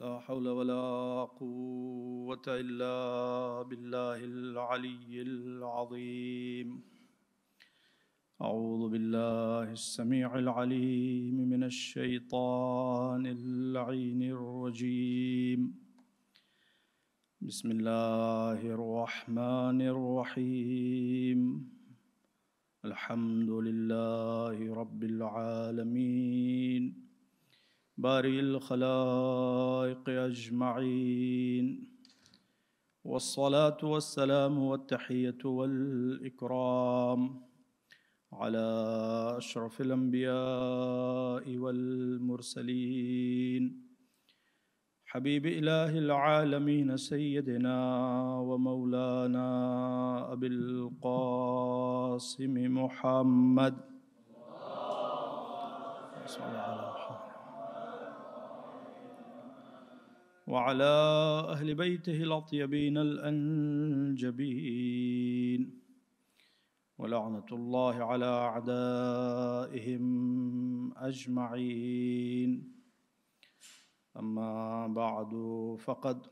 لا حول ولا قوة إلا بالله العلي العظيم أعوذ بالله السميع العليم من الشيطان اللعين الرجيم بسم الله الرحمن الرحيم الحمد لله رب العالمين بارئ الخلائق أجمعين والصلاة والسلام والتحية والإكرام على أشرف الأنبياء والمرسلين حبيب إله العالمين سيدنا ومولانا أبي القاسم محمد صلى الله عليه وسلم وعلى اهل بيته الاطيبين الانجبين ولعنه الله على اعدائهم اجمعين اما بعد فقد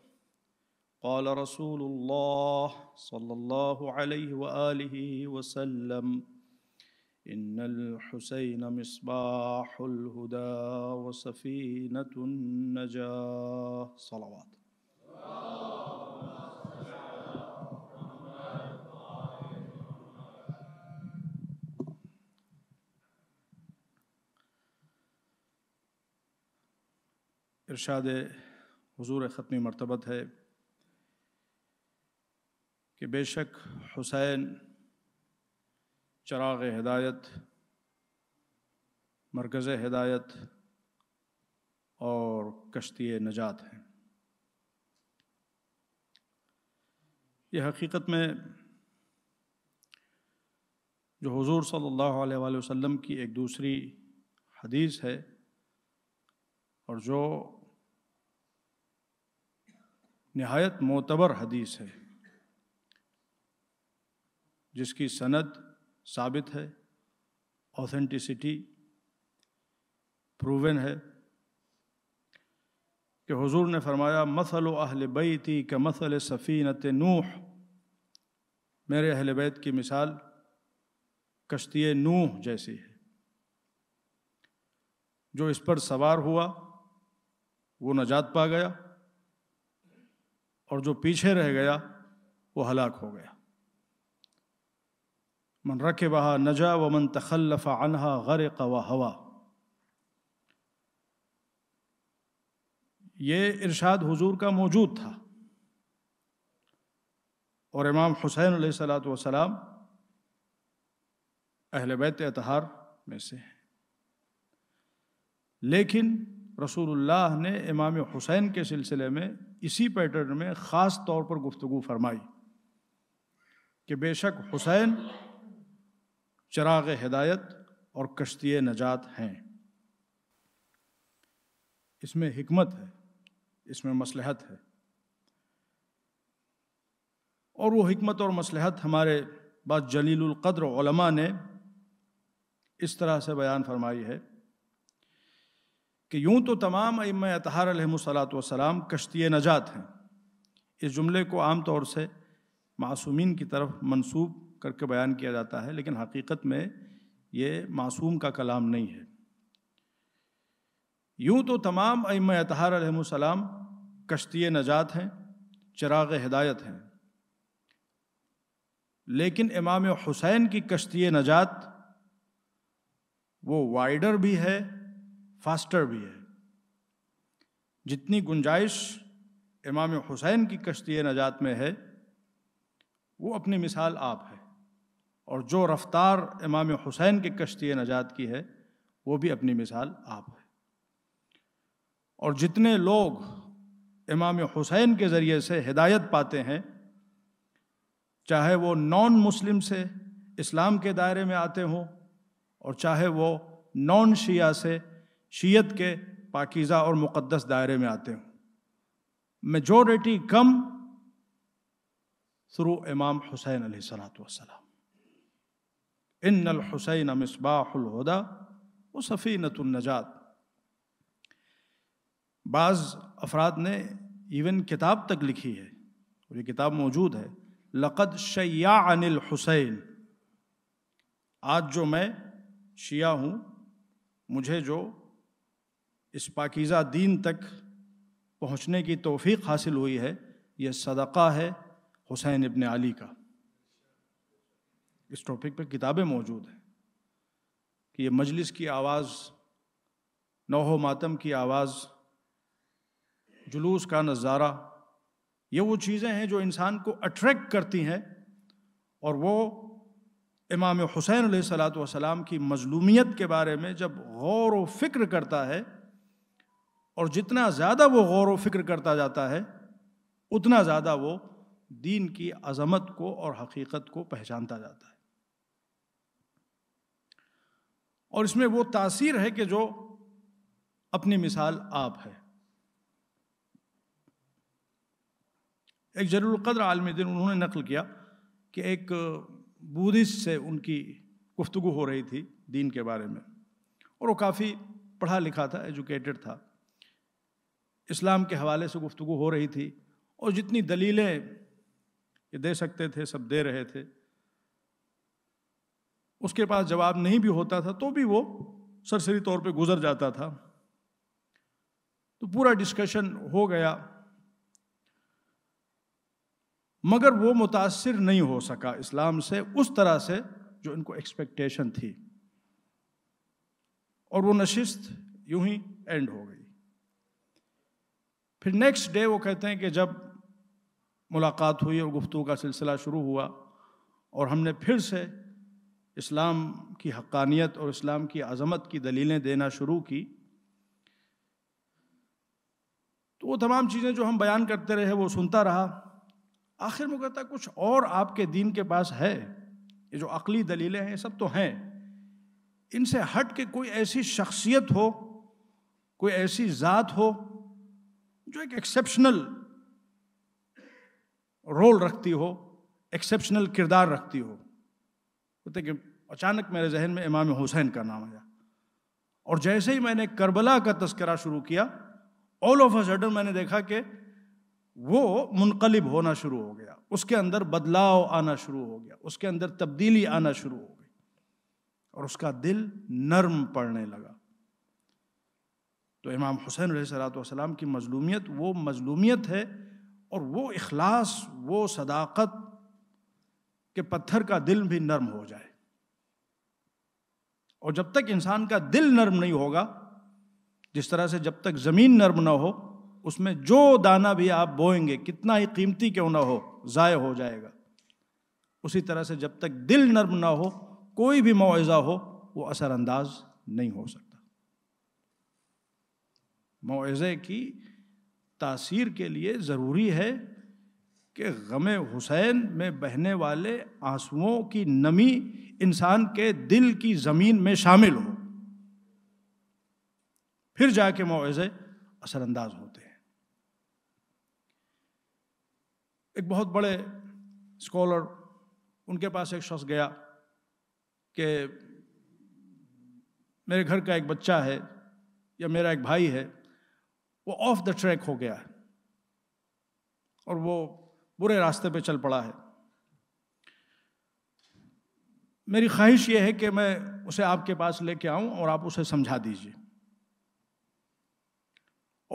قال رسول الله صلى الله عليه واله وسلم ان الحسين مصباح الهدى وسفينه النجاه صلوات ارشاد حضور ختمی مرتبت ہے کہ بے شک حسین चराग हिदायत मरकज़ हिदायत और कश्ती नजात हैं ये हकीकत में जो हुजूर सल्लल्लाहु अलैहि वसल्लम की एक दूसरी हदीस है और जो नहायत मोतबर हदीस है जिसकी सनद साबित है ऑथेंटिसिटी प्रूवन है कि हुजूर ने फरमाया मसल अहल बैती के मसल सफ़ीनत नूह मेरे अहल बैत की मिसाल कश्ती नूह जैसी है जो इस पर सवार हुआ वो नजात पा गया और जो पीछे रह गया वो हलाक हो गया मन रखे वहा नजा व मन तखलफ़ अनहा गर कवा हवा ये इरशाद हुजूर का मौजूद था और इमाम हुसैन सलात वसलाम अहल बैत अतहार में से हैं लेकिन रसूलुल्लाह ने इमाम हुसैन के सिलसिले में इसी पैटर्न में ख़ास तौर पर गुफ्तु फरमाई कि बेशक हुसैन चराग हिदायत और कश्ती नजात हैं इसमें हमत है इसमें मसलहत है और वो हमत और मसलहत हमारे बाद जलीलकद्रमा ने इस तरह से बयान फरमाई है कि यूं तो तमाम अम सलात वसलाम कश्ती नजात हैं इस जुमले को आम तौर से मासूमिन की तरफ मंसूब करके बयान किया जाता है लेकिन हकीकत में ये मासूम का कलाम नहीं है यूं तो तमाम अम अतहार सलाम कश्ती नजात हैं चराग हिदायत हैं लेकिन इमाम हुसैन की कश्ती नजात वो वाइडर भी है फास्टर भी है जितनी गुंजाइश इमाम हुसैन की कश्ती नजात में है वो अपनी मिसाल आप है और जो रफ्तार इमाम हुसैन के कश्ती नजात की है वो भी अपनी मिसाल आप है और जितने लोग इमाम हुसैन के ज़रिए से हिदायत पाते हैं चाहे वो नॉन मुस्लिम से इस्लाम के दायरे में आते हों और चाहे वो नॉन शिया से शीयत के पाकिज़ा और मुक़दस दायरे में आते हों मेजोरिटी कम थ्रू इमाम हुसैन सलात वसलाम इन नल हुसैन मिसबाहदा वो नजात बाज़ अफराद ने इवन किताब तक लिखी है और ये किताब मौजूद है लक़द शैया अनिल हुसैन आज जो मैं शिया हूँ मुझे जो इस पाकिज़ा दीन तक पहुँचने की तोफ़ी हासिल हुई है यह सदक़ा है हुसैन इबन अली का इस टॉपिक पर किताबें मौजूद हैं कि ये मजलिस की आवाज़ नौहो मातम की आवाज़ जुलूस का नज़ारा ये वो चीज़ें हैं जो इंसान को अट्रैक्ट करती हैं और वो इमाम हुसैन सलात वसलाम की मजलूमियत के बारे में जब गौर व फिक्र करता है और जितना ज़्यादा वो गौर व फिक्र करता जाता है उतना ज़्यादा वो दीन की अज़मत को और हकीकत को पहचानता जाता है और इसमें वो तासीर है कि जो अपनी मिसाल आप है एक कदर आलम दिन उन्होंने नकल किया कि एक बुद्धिस्ट से उनकी गुफ्तु हो रही थी दीन के बारे में और वो काफ़ी पढ़ा लिखा था एजुकेटेड था इस्लाम के हवाले से गुफ्तु हो रही थी और जितनी दलीलें ये दे सकते थे सब दे रहे थे उसके पास जवाब नहीं भी होता था तो भी वो सरसरी तौर पे गुजर जाता था तो पूरा डिस्कशन हो गया मगर वो मुतासर नहीं हो सका इस्लाम से उस तरह से जो इनको एक्सपेक्टेशन थी और वो नशिस्त यूं ही एंड हो गई फिर नेक्स्ट डे वो कहते हैं कि जब मुलाकात हुई और गुफ्तु का सिलसिला शुरू हुआ और हमने फिर से इस्लाम की हक्कानियत और इस्लाम की अज़मत की दलीलें देना शुरू की तो वो तमाम चीज़ें जो हम बयान करते रहे वो सुनता रहा आखिर में कहता कुछ और आपके दीन के पास है ये जो अकली दलीलें हैं सब तो हैं इनसे हट के कोई ऐसी शख्सियत हो कोई ऐसी ज़ात हो जो एक एक्सेप्शनल रोल रखती हो एक्सेप्शनल किरदार रखती हो कहते कि अचानक मेरे जहन में इमाम हुसैन का नाम आया और जैसे ही मैंने करबला का तस्करा शुरू किया ऑल ऑफ अ सडन मैंने देखा कि वो मुनकलिब होना शुरू हो गया उसके अंदर बदलाव आना शुरू हो गया उसके अंदर तब्दीली आना शुरू हो गई और उसका दिल नर्म पड़ने लगा तो इमाम हुसैन सलाम की मजलूमियत वो मजलूमियत है और वो अखलास वो सदाकत कि पत्थर का दिल भी नर्म हो जाए और जब तक इंसान का दिल नर्म नहीं होगा जिस तरह से जब तक ज़मीन नर्म ना हो उसमें जो दाना भी आप बोएंगे कितना ही कीमती क्यों ना हो ज़ाय हो जाएगा उसी तरह से जब तक दिल नर्म ना हो कोई भी मुआवजा हो वो असरअंदाज नहीं हो सकता मुआवजे की तासीर के लिए ज़रूरी है कि गम हुसैन में बहने वाले आंसुओं की नमी इंसान के दिल की ज़मीन में शामिल हो फिर जाके मुआवजे असरअंदाज होते हैं एक बहुत बड़े स्कॉलर उनके पास एक शख्स गया कि मेरे घर का एक बच्चा है या मेरा एक भाई है वो ऑफ द ट्रैक हो गया है और वो बुरे रास्ते पे चल पड़ा है मेरी ख्वाहिश यह है कि मैं उसे आपके पास लेके आऊं और आप उसे समझा दीजिए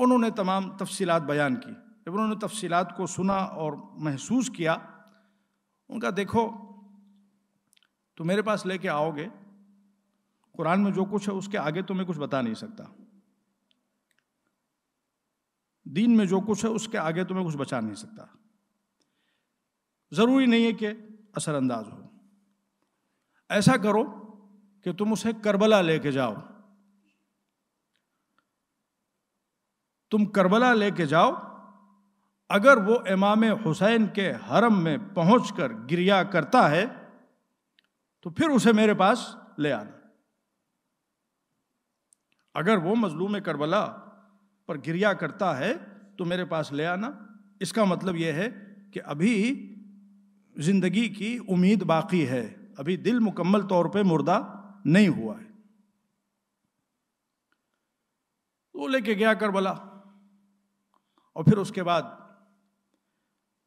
उन्होंने तमाम तफसीलात बयान की जब उन्होंने तफसीलात को सुना और महसूस किया उनका देखो तो मेरे पास लेके आओगे कुरान में जो कुछ है उसके आगे तो मैं कुछ बता नहीं सकता दीन में जो कुछ है उसके आगे तो मैं कुछ बचा नहीं सकता ज़रूरी नहीं है कि असरअंदाज हो ऐसा करो कि तुम उसे करबला लेके जाओ तुम करबला लेके जाओ अगर वो इमाम हुसैन के हरम में कर गिरिया करता है तो फिर उसे मेरे पास ले आना अगर वो मजलूम करबला पर गिरिया करता है तो मेरे पास ले आना इसका मतलब यह है कि अभी ज़िंदगी की उम्मीद बाकी है अभी दिल मुकम्मल तौर पे मुर्दा नहीं हुआ है तो लेके गया करबला और फिर उसके बाद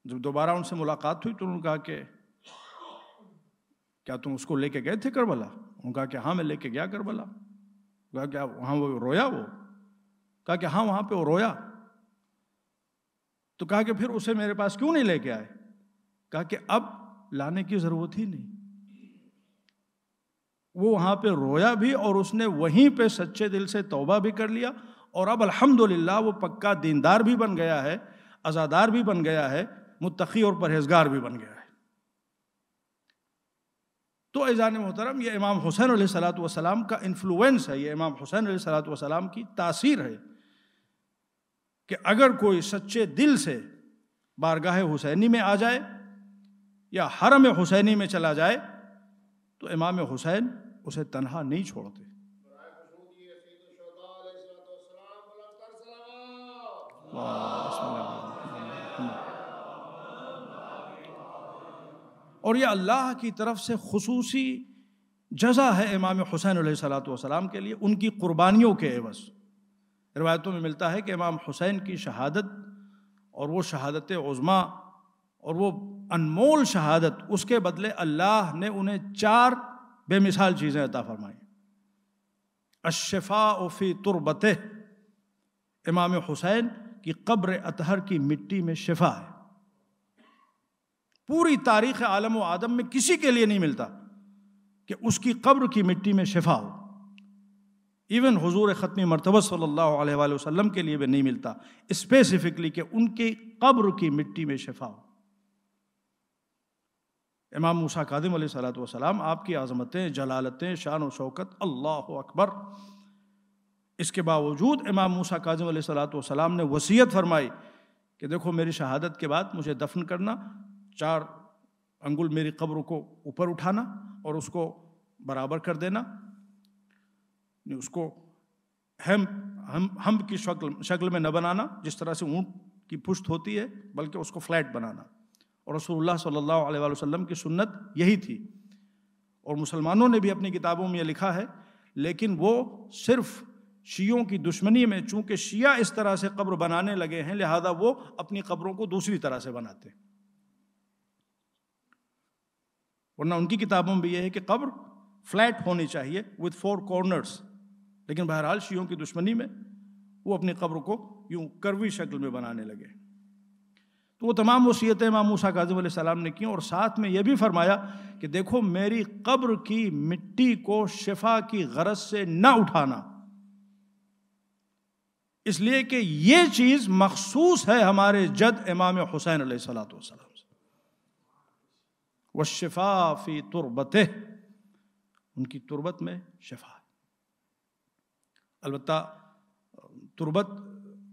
जब दोबारा उनसे मुलाकात हुई तो उन्होंने कहा कि क्या तुम उसको लेके गए थे करबला उन्होंने कहा कि हाँ मैं लेके गया करबला कहा क्या वहाँ वो रोया वो कहा कि हाँ वहाँ पे वो रोया तो कहा कि फिर उसे मेरे पास क्यों नहीं लेके आए कहा कि अब लाने की जरूरत ही नहीं वो वहां पे रोया भी और उसने वहीं पे सच्चे दिल से तौबा भी कर लिया और अब अल्हम्दुलिल्लाह वो पक्का दीनदार भी बन गया है आज़ादार भी बन गया है मुतकी और परहेजगार भी बन गया है तो ऐजान मोहतरम ये इमाम हुसैन सलात का इन्फ्लुएंस है ये इमाम हुसैन सलात की तासीर है कि अगर कोई सच्चे दिल से बारगाह हुसैनी में आ जाए या हरम हुसैनी में चला जाए तो इमाम हुसैन उसे तनहा नहीं छोड़ते और यह अल्लाह की तरफ से खसूसी जजा है इमाम हुसैन सलाम के लिए उनकी कुर्बानियों के एवज रिवायतों में मिलता है कि इमाम हुसैन की शहादत और वो शहादत उज़मा और वो अनमोल शहादत उसके बदले अल्लाह ने उन्हें चार बेमिसाल चीज़ें अता फरमाई अशफा उफ़ी तुरबत इमाम हुसैन की कब्र अतहर की मिट्टी में शिफा है पूरी तारीख़ आलम व आदम में किसी के लिए नहीं मिलता कि उसकी कब्र की मिट्टी में शिफा हो इवन हजूर ख़त्मी मरतबा सल्लल्लाहु अलैहि वसल्लम के लिए भी नहीं मिलता स्पेसिफ़िकली कि उनकी कब्र की मिट्टी में शिफा हो इमाम मूसा कादिम सलाम आपकी आज़मतें जलालतें शान शौकत अल्लाह अकबर इसके बावजूद इमाम मूसा काजम सलाम ने वसीयत फरमाई कि देखो मेरी शहादत के बाद मुझे दफन करना चार अंगुल मेरी कब्र को ऊपर उठाना और उसको बराबर कर देना उसको हम हम हम की शक्ल शक्ल में न बनाना जिस तरह से ऊँट की पुष्ट होती है बल्कि उसको फ्लैट बनाना और रसूलुल्लाह सल्लल्लाहु अलैहि वसल्लम की सुन्नत यही थी और मुसलमानों ने भी अपनी किताबों में यह लिखा है लेकिन वो सिर्फ शियों की दुश्मनी में चूंकि शिया इस तरह से कब्र बनाने लगे हैं लिहाजा वो अपनी कब्रों को दूसरी तरह से बनाते हैं वरना उनकी किताबों में भी यह है कि कब्र फ्लैट होनी चाहिए विद फोर कॉर्नर्स लेकिन बहरहाल शियों की दुश्मनी में वो अपनी कब्र को यूं करवी शक्ल में बनाने लगे हैं तो वो तमाम वसीयतें इमाम मूसा काजम सलाम ने की और साथ में ये भी फरमाया कि देखो मेरी कब्र की मिट्टी को शिफा की गरज से ना उठाना इसलिए कि ये चीज़ मखसूस है हमारे जद इमाम हुसैन सलात वह व शफाफी तुरबत उनकी तुरबत में शफा अलबत् तुरबत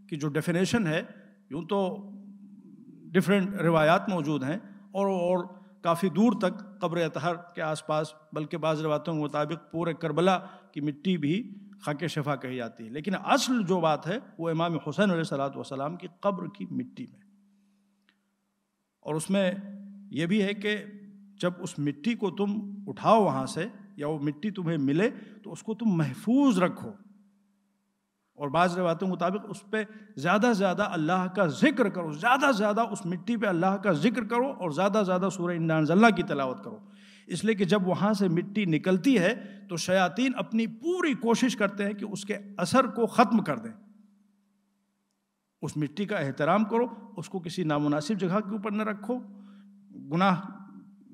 की जो डेफिनेशन है यूं तो डिफरेंट रिवायात मौजूद हैं और और काफ़ी दूर तक कब्र अतहर के आसपास बल्कि बाज़ रवायतों के मुताबिक पूरे करबला की मिट्टी भी खाक शफा कही जाती है लेकिन असल जो बात है वो इमाम हुसैन सलात वसलाम की कब्र की मिट्टी में और उसमें यह भी है कि जब उस मिट्टी को तुम उठाओ वहाँ से या वो मिट्टी तुम्हें मिले तो उसको तुम महफूज रखो और बाज़ रवातों के मुताबिक उस पर ज़्यादा से ज़्यादा अल्लाह का जिक्र करो ज़्यादा से ज़्यादा उस मिट्टी पर अल्लाह का जिक्र करो और ज़्यादा से ज़्यादा सूर्य जल्ला की तलावत करो इसलिए कि जब वहाँ से मिट्टी निकलती है तो शयातीन अपनी पूरी कोशिश करते हैं कि उसके असर को ख़त्म कर दें उस मिट्टी का एहतराम करो उसको किसी नामुनासिब जगह के ऊपर न रखो गुनाह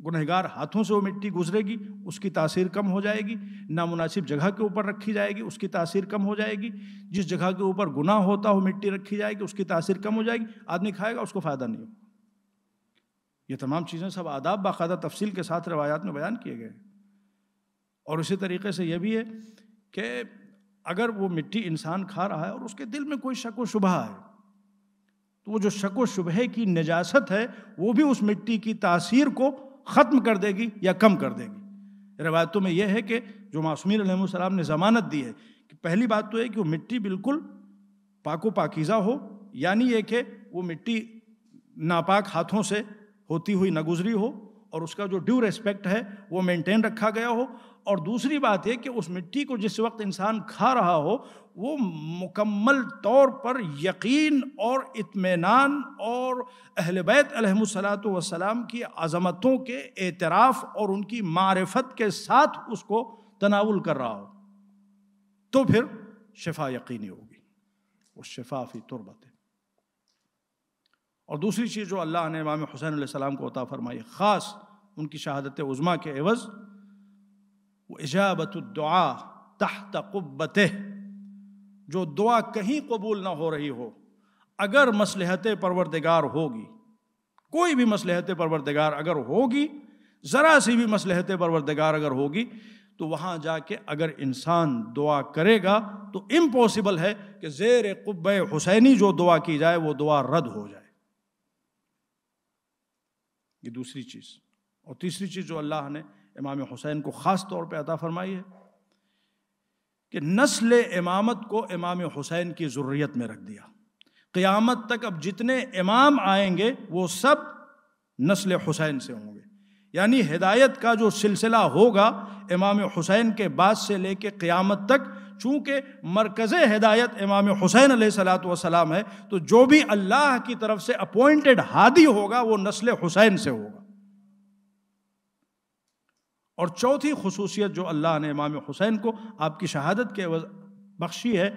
गुनहगार हाथों से वो मिट्टी गुजरेगी उसकी तासीर कम हो जाएगी नामनासिब जगह के ऊपर रखी जाएगी उसकी तासीर कम हो जाएगी जिस जगह के ऊपर गुनाह होता हो मिट्टी रखी जाएगी उसकी तासीर कम हो जाएगी आदमी खाएगा उसको फ़ायदा नहीं होगा ये तमाम चीज़ें सब आदाब बाकायदा तफसील के साथ रवायात में बयान किए गए हैं और इसी तरीके से यह भी है कि अगर वो मिट्टी इंसान खा रहा है और उसके दिल में कोई शक व शुबह है तो वो जो शक व शुबहे की निजासत है वो भी उस मिट्टी की तासीर को ख़त्म कर देगी या कम कर देगी रवायतों तो में यह है कि जो मासूमी सलाम ने ज़मानत दी है कि पहली बात तो है कि वो मिट्टी बिल्कुल पाको पाकिज़ा हो यानी ये कि वो मिट्टी नापाक हाथों से होती हुई नगुजरी हो और उसका जो ड्यू रेस्पेक्ट है वो मेंटेन रखा गया हो और दूसरी बात है कि उस मिट्टी को जिस वक्त इंसान खा रहा हो वो मुकम्मल तौर पर यकीन और इत्मीनान और अहल बैत अलहमसलात वसलाम की आजमतों के एतराफ़ और उनकी मारफत के साथ उसको तनावुल कर रहा हो तो फिर शफा यकीनी होगी वो शफाफी तुरबत है और दूसरी चीज़ जो अल्लाह ने इमाम हुसैन सलाम को अता फ़रमाई ख़ास उनकी शहादत उज़मा के एवज़ इजाबत दुआ तहत कुब्बत जो दुआ कहीं कबूल ना हो रही हो अगर मसलहत परवरदगार होगी कोई भी मसलहत परवरदगार अगर होगी ज़रा सी भी मसलहत परवरदगार अगर होगी तो वहाँ जाके अगर इंसान दुआ करेगा तो इम्पॉसिबल है कि ज़ेर कुब हुसैनी जो दुआ की जाए वो दुआ रद्द हो जाए ये दूसरी चीज़ और तीसरी चीज़ जो अल्लाह ने इमाम हुसैन को ख़ास तौर पर अता फरमाई है कि नस्ल इमामत को इमाम हुसैन की ज़रूरियत में रख दिया क़यामत तक अब जितने इमाम आएंगे वो सब नस्ल हुसैन से होंगे यानी हिदायत का जो सिलसिला होगा इमाम हुसैन के बाद से लेके क़यामत तक चूँकि मरकज़ हिदायत इमाम हुसैन सलाम है तो जो भी अल्लाह की तरफ से अपॉइंटेड हादी होगा वो नस्ल हुसैन से होगा और चौथी खसूसियत जो अल्लाह ने इमाम हुसैन को आपकी शहादत के बख्शी है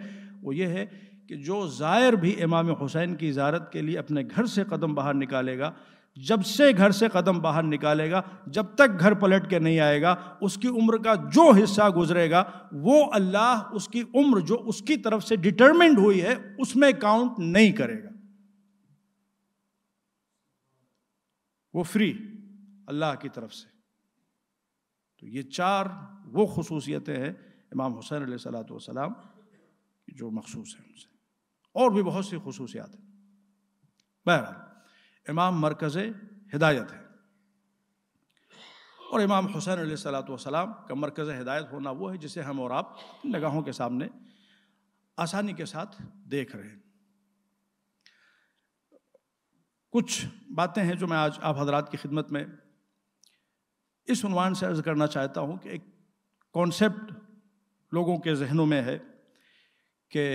वो ये है कि जो ज़ायर भी इमाम हुसैन की इजारत के लिए अपने घर से कदम बाहर निकालेगा जब से घर से कदम बाहर निकालेगा जब तक घर पलट के नहीं आएगा उसकी उम्र का जो हिस्सा गुजरेगा वो अल्लाह उसकी उम्र जो उसकी तरफ से डिटर्मेंड हुई है उसमें काउंट नहीं करेगा वो फ्री अल्लाह की तरफ से तो ये चार वो खसूसियतें हैं इमाम हुसैन सलात वसलाम जो मखसूस हैं उनसे और भी बहुत सी खसूसियात हैं बहरहाल इमाम मरकज़ हिदायत है और इमाम हुसैन सलात वसलाम का मरकज़ हिदायत होना वो है जिसे हम और आप नगाहों के सामने आसानी के साथ देख रहे हैं कुछ बातें हैं जो मैं आज आप हजरात की खिदमत में इस उनवान से अर्ज करना चाहता हूँ कि एक कॉन्सेप्ट लोगों के जहनों में है कि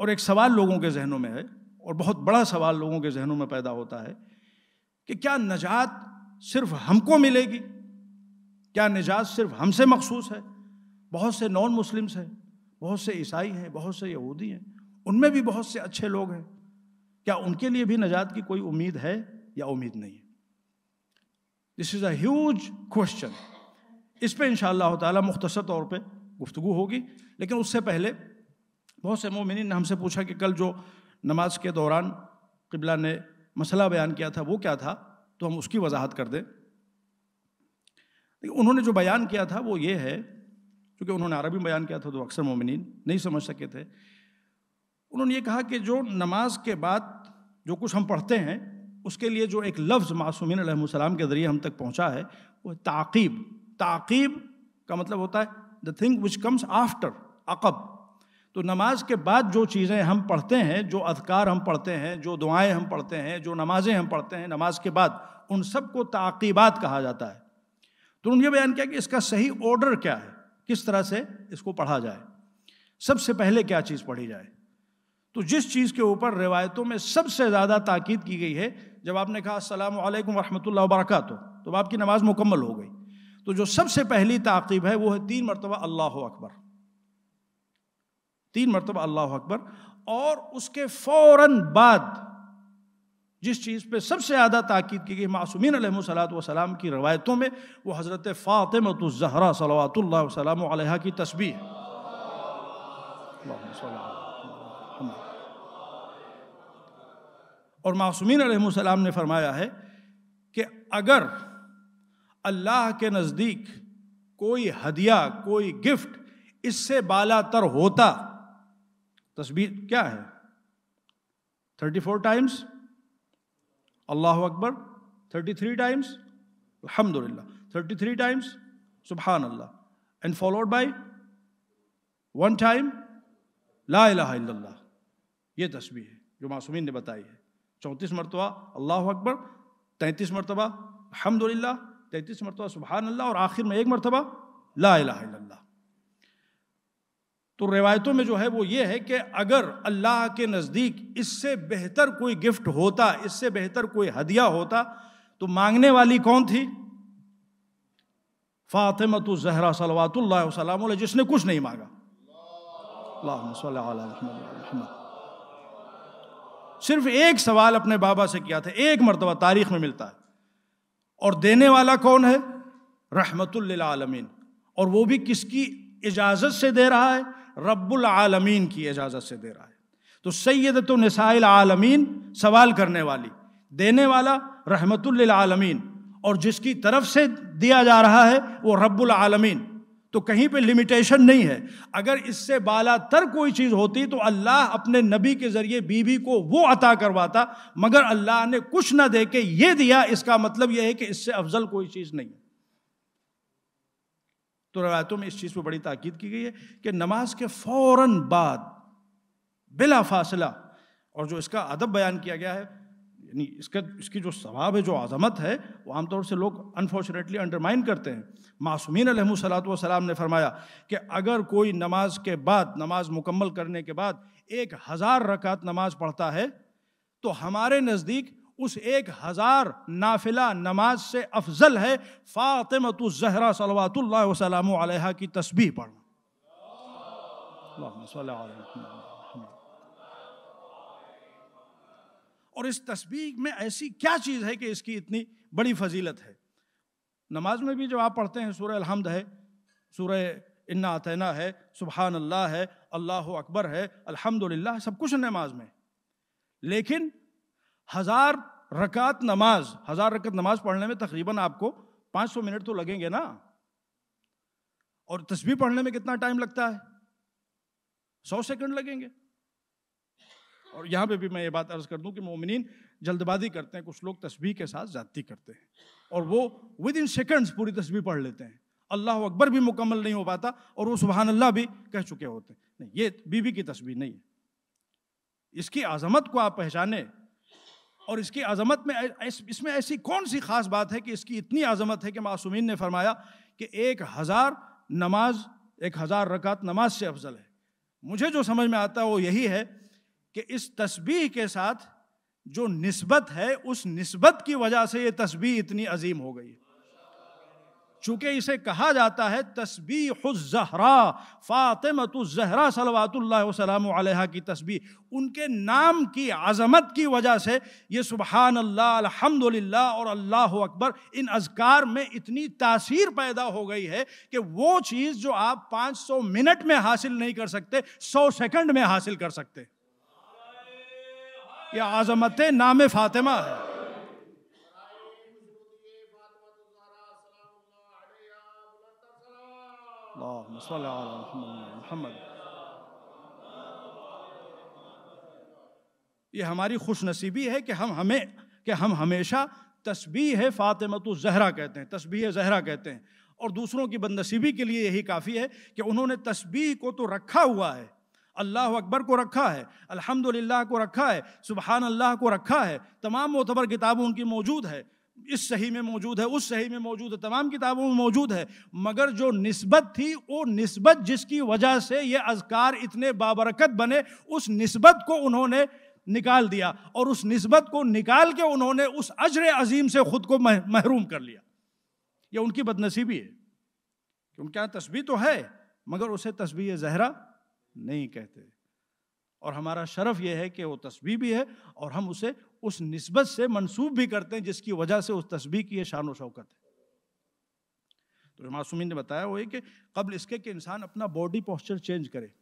और एक सवाल लोगों के जहनों में है और बहुत बड़ा सवाल लोगों के जहनों में पैदा होता है कि क्या नजात सिर्फ हमको मिलेगी क्या निजात सिर्फ हमसे मखसूस है बहुत से नॉन मुस्लिम्स हैं बहुत से ईसाई हैं बहुत से यहूदी हैं उनमें भी बहुत से अच्छे लोग हैं क्या उनके लिए भी नजात की कोई उम्मीद है या उम्मीद नहीं है दिस इज़ अवज क्वेश्चन इस पर इन ताला मुख्तसर तौर पर गुफ्तु होगी लेकिन उससे पहले बहुत से मोमिन ने हमसे पूछा कि कल जो नमाज के दौरान किबला ने मसला बयान किया था वो क्या था तो हम उसकी वजाहत कर दें उन्होंने जो बयान किया था वो ये है क्योंकि उन्होंने अरबी में बयान किया था तो अक्सर मोमिन नहीं समझ सके थे उन्होंने ये कहा कि जो नमाज के बाद जो कुछ हम पढ़ते हैं उसके लिए जो एक लफ्ज़ मासूमिन सलाम के ज़रिए हम तक पहुँचा है वो ताकीब ताकीब का मतलब होता है the thing which comes after अकब तो नमाज के बाद जो चीज़ें हम पढ़ते हैं जो अधिकार हम पढ़ते हैं जो दुआएं हम पढ़ते हैं जो नमाजें हम पढ़ते हैं नमाज के बाद उन सब को ताकीबात कहा जाता है तो उन्होंने बयान किया कि इसका सही ऑर्डर क्या है किस तरह से इसको पढ़ा जाए सबसे पहले क्या चीज़ पढ़ी जाए तो जिस चीज़ के ऊपर रिवायतों में सबसे ज़्यादा ताकीद की गई है जब आपने कहा असलम वालेकुम रहमतुल्लाह वबरकत तो आपकी नमाज मुकम्मल हो गई तो जो सबसे पहली ताकीब है वो है तीन मरतबा अल्लाह अकबर तीन मरतबा अल्लाह अकबर और उसके फ़ौर बाद जिस चीज़ पे सबसे ज़्यादा ताक़द की गई मासूमिन सलाम की रवायतों में वो हज़रत फ़ातिमत ज़हरा सलात सलाम की तस्वीर और मासूमिन आलम ने फरमाया है कि अगर अल्लाह के नज़दीक कोई हदिया कोई गिफ्ट इससे बाला तर होता तस्वीर क्या है थर्टी फोर टाइम्स अल्लाह अकबर थर्टी थ्री टाइम्स अलहमदिल्ला थर्टी थ्री टाइम्स सुबहान अल्लाह and followed by one time ला ला ये तस्वीर है जो मासूमिन ने बताई है चौंतीस मरतबा अल्लाह अकबर तैंतीस मरतबा अहमदुल्ला तैंतीस मरतबा सुबहान अल्लाह और आखिर में एक मरतबा ला तो रिवायतों में जो है वो ये है कि अगर अल्लाह के नज़दीक इससे बेहतर कोई गिफ्ट होता इससे बेहतर कोई हदिया होता तो मांगने वाली कौन थी फ़ातिमत जहरा सलावातल जिसने कुछ नहीं मांगा अल्लाह सिर्फ एक सवाल अपने बाबा से किया था एक मरतबा तारीख में मिलता है और देने वाला कौन है रहमतुल्लामीन और वो भी किसकी इजाज़त से दे रहा है रब्बुल आलमीन की इजाज़त से दे रहा है तो सैद तो नसाइल आलमीन सवाल करने वाली देने वाला रहमतुल्लामीन और जिसकी तरफ से दिया जा रहा है वो रब्बुल आलमीन तो कहीं पे लिमिटेशन नहीं है अगर इससे बाला तर कोई चीज़ होती तो अल्लाह अपने नबी के ज़रिए बीवी को वो अता करवाता मगर अल्लाह ने कुछ ना दे के ये दिया इसका मतलब यह है कि इससे अफजल कोई चीज़ नहीं है तो रवायतों में इस चीज़ पर बड़ी ताकीद की गई है कि नमाज के फौरन बाद बिला फासला और जो इसका अदब बयान किया गया है यानी इसका इसकी जो स्वभाव है जो आज़मत है वो आमतौर से लोग अनफॉर्चुनेटली अंडरमाइन करते हैं मासूमिन सलाम ने फरमाया कि अगर कोई नमाज के बाद नमाज मुकम्मल करने के बाद एक हज़ार रकात नमाज पढ़ता है तो हमारे नज़दीक उस एक हज़ार नाफिला नमाज से अफजल है फ़ातिमत जहरा सलवात वसलम की तस्बीह पढ़ना और इस तस्वीर में ऐसी क्या चीज़ है कि इसकी इतनी बड़ी फजीलत है नमाज में भी जब आप पढ़ते हैं सूर्य अलहमद है सूर्य इन्ना आतना है सुबहान अल्लाह है अल्लाह अकबर है अल्हम्दुलिल्लाह सब कुछ नमाज में लेकिन हज़ार रकात नमाज हज़ार रकत नमाज पढ़ने में तकरीबन आपको 500 मिनट तो लगेंगे ना और तस्वीर पढ़ने में कितना टाइम लगता है सौ सेकंड लगेंगे और यहाँ पे भी मैं ये बात अर्ज कर दूँ कि मोमिन जल्दबाजी करते हैं कुछ लोग तस्वीर के साथ जाती करते हैं और वो विद इन सेकेंड्स पूरी तस्वीर पढ़ लेते हैं अल्लाह अकबर भी मुकम्मल नहीं हो पाता और वो सुबहान अल्लाह भी कह चुके होते हैं नहीं ये बीवी की तस्वीर नहीं है इसकी आज़मत को आप पहचाने और इसकी आज़मत में इसमें ऐसी कौन सी ख़ास बात है कि इसकी इतनी आज़मत है कि मासूमिन ने फरमाया कि एक हज़ार नमाज एक हज़ार रकात नमाज से अफजल है मुझे जो समझ में आता है वो यही है कि इस तस्बीह के साथ जो नस्बत है उस नस्बत की वजह से ये तस्बीह इतनी अजीम हो गई चूंकि इसे कहा जाता है तस्बी जहरा फातिमत जहरा सलवातम की तस्बी उनके नाम की आज़मत की वजह से ये सुबहान अल्लाह अलहमदिल्ला और अल्लाह अकबर इन अजकार में इतनी तासीर पैदा हो गई है कि वो चीज़ जो आप 500 मिनट में हासिल नहीं कर सकते 100 सेकंड में हासिल कर सकते ये आज़मत नाम फातिमा है ये हमारी खुश नसीबी है कि हम हमें कि हम हमेशा तस्बी है फ़ातिमत जहरा कहते हैं तस्बी है जहरा कहते हैं और दूसरों की बदनसीबी के लिए यही काफ़ी है कि उन्होंने तस्बी को तो रखा हुआ है अल्लाह अकबर को रखा है अल्हम्दुलिल्लाह को रखा है सुबहान अल्लाह को रखा है तमाम मोतबर किताबों उनकी मौजूद है इस सही में मौजूद है उस सही में मौजूद है तमाम किताबों में मौजूद है मगर जो नस्बत थी वो नस्बत जिसकी वजह से ये अजकार इतने बाबरकत बने उस नस्बत को उन्होंने निकाल दिया और उस नस्बत को निकाल के उन्होंने उस अजर अजीम से ख़ुद को महरूम कर लिया यह उनकी बदनसीबी है कि उनके यहाँ तस्वीर तो है मगर उसे तस्वीर जहरा नहीं कहते और हमारा शरफ यह है कि वो तस्वीर भी है और हम उसे उस नस्बत से मंसूब भी करते हैं जिसकी वजह से उस तस्वीर की शान व शौकत है तो मासूमिन ने बताया वही कि कबल इसके कि इंसान अपना बॉडी पोस्चर चेंज करे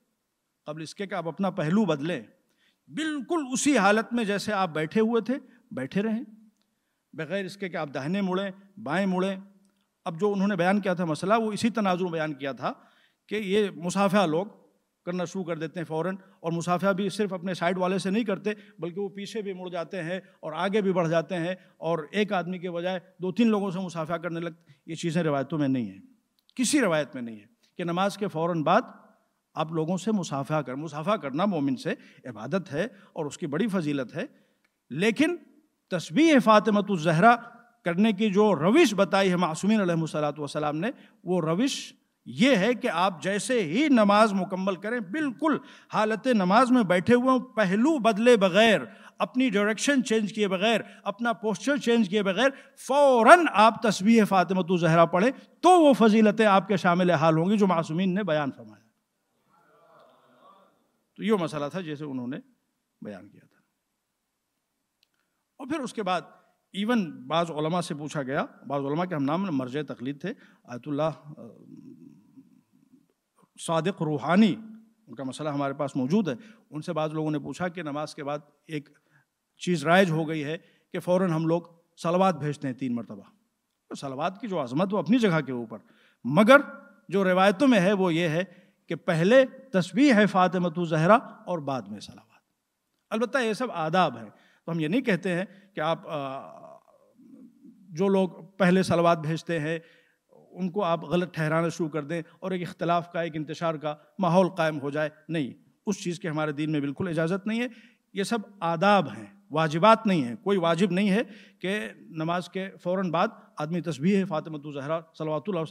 कबल इसके कि आप अपना पहलू बदलें बिल्कुल उसी हालत में जैसे आप बैठे हुए थे बैठे रहें बगैर इसके कि आप दाहिने मुड़ें बाएं मुड़ें अब जो उन्होंने बयान किया था मसला वो इसी तनाजुर बयान किया था कि ये मुसाफिया लोग करना शुरू कर देते हैं फ़ौर और मुसाफा भी सिर्फ अपने साइड वाले से नहीं करते बल्कि वो पीछे भी मुड़ जाते हैं और आगे भी बढ़ जाते हैं और एक आदमी के बजाय दो तीन लोगों से मुसाफिया करने लगते ये चीज़ें रवायतों में नहीं हैं किसी रवायत में नहीं है कि नमाज के फ़ौर बाद आप लोगों से मुसाफा कर मुसाफा करना मोमिन से इबादत है और उसकी बड़ी फजीलत है लेकिन तस्वीर फ़ातिमत जहरा करने की जो रविश बताई है मासूमिन सलात वसलाम ने वो रविश ये है कि आप जैसे ही नमाज मुकम्मल करें बिल्कुल हालत नमाज में बैठे हुए पहलू बदले बगैर अपनी डायरेक्शन चेंज किए बगैर अपना पोस्चर चेंज किए बगैर फौरन आप तस्वीर फ़ातिमत जहरा पढ़ें तो वो फजीलतें आपके शामिल हाल होंगी जो मासूमिन ने बयान फरमाया तो यो मसला था जैसे उन्होंने बयान किया था और फिर उसके बाद इवन बाज़ से पूछा गया बाज़ के हम नाम मर्ज तकलीद थे आयतुल्ला सादक रूहानी उनका मसला हमारे पास मौजूद है उनसे बाद लोगों ने पूछा कि नमाज के बाद एक चीज़ राइज हो गई है कि फ़ौर हम लोग सलवाद भेजते हैं तीन मरतबा तो सलवाद की जो आज़मत वो अपनी जगह के ऊपर मगर जो रिवायतों में है वो ये है कि पहले तस्वीर है फ़ातिमत जहरा और बाद में सलावाद अलबत् ये सब आदाब हैं तो हम ये नहीं कहते हैं कि आप आ, जो लोग पहले सलवाद भेजते हैं उनको आप गलत ठहराना शुरू कर दें और एक इख्तलाफ का एक इंतशार का माहौल कायम हो जाए नहीं उस चीज़ के हमारे दीन में बिल्कुल इजाज़त नहीं है ये सब आदाब हैं वाजिबात नहीं है कोई वाजिब नहीं है कि नमाज के फ़ौर बाद आदमी तस्वीर फ़ातिमत ज़हरा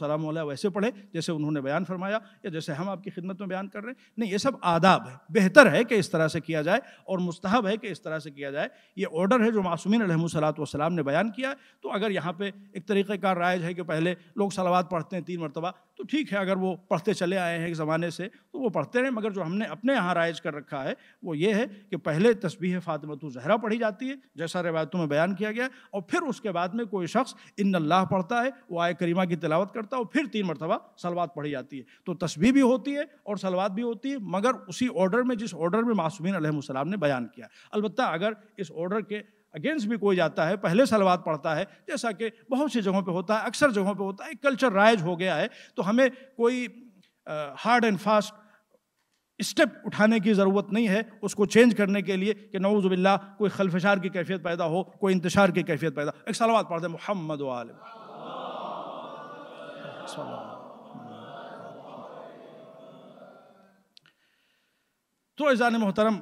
सलाम वैसे पढ़े जैसे उन्होंने बयान फरमाया या जैसे हम आपकी खिदमत में बयान कर रहे हैं नहीं ये सब आदाब है बेहतर है कि इस तरह से किया जाए और मुस्तहब है कि इस तरह से किया जाए ये ऑर्डर है जो मासूमिन सलाम ने बयान किया है तो अगर यहाँ पर एक तरीक़ेकार रायज है कि पहले लोग सलावाद पढ़ते हैं तीन मरतबा तो ठीक है अगर वो पढ़ते चले आए हैं एक ज़माने से तो वो पढ़ते रहे मगर जो हमने अपने यहाँ राइज कर रखा है वो ये है कि पहले तस्वीर फ़ातिमत ज़हरा पढ़ी जाती है जैसा रिवायतों में बयान किया गया और फिर उसके बाद में कोई शख्स इन अल्लाह पढ़ता है वो आय करीमा की तिलावत करता है और फिर तीन मरतबा सलवाद पढ़ी जाती है तो तस्वीर भी होती है और सलवाद भी होती है मगर उसी ऑर्डर में जिस ऑर्डर में मासूमिन अलैहिस्सलाम ने बयान किया अलबत् अगर इस ऑर्डर के अगेंस्ट भी कोई जाता है पहले सलवाद पढ़ता है जैसा कि बहुत सी जगहों पर होता है अक्सर जगहों पर होता है कल्चर राइज हो गया है तो हमें कोई हार्ड एंड फास्ट स्टेप उठाने की ज़रूरत नहीं है उसको चेंज करने के लिए कि नवजुबिल्ला कोई खलफशार की कैफियत पैदा हो कोई इंतशार की कैफियत पैदा एक सलावाद पढ़ते मोहम्मद वाल तो ऐजान मोहतरम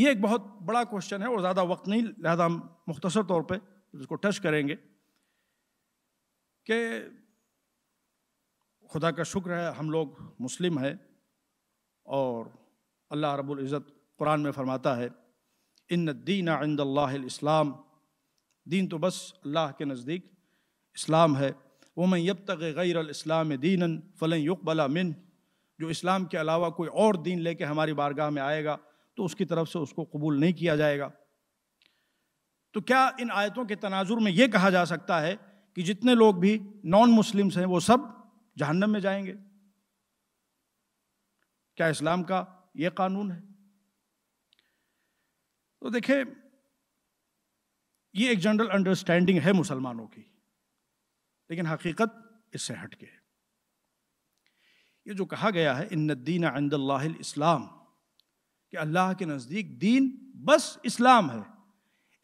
ये एक बहुत बड़ा क्वेश्चन है और ज़्यादा वक्त नहीं लिहाजा हम मुख्तर तौर पर उसको टच करेंगे कि खुदा का शुक्र है हम लोग मुस्लिम हैं और अल्लाह रब्बुल इज़्ज़त कुरान में फ़रमाता है इन दीन आंद इस्लाम दीन तो बस अल्लाह के नज़दीक इस्लाम है वो मैं यब तक ग़ैर इस्लाम दीन फलें युकबला मिन जो इस्लाम के अलावा कोई और दीन लेके हमारी बारगाह में आएगा तो उसकी तरफ से उसको कबूल नहीं किया जाएगा तो क्या इन आयतों के तनाजुर में ये कहा जा सकता है कि जितने लोग भी नॉन मुस्लिम्स हैं वो सब जहन्नम में जाएंगे क्या इस्लाम का ये कानून है तो देखें ये एक जनरल अंडरस्टैंडिंग है मुसलमानों की लेकिन हकीकत इससे हटके है ये जो कहा गया है इन दीन इस्लाम कि अल्लाह के नज़दीक दीन बस इस्लाम है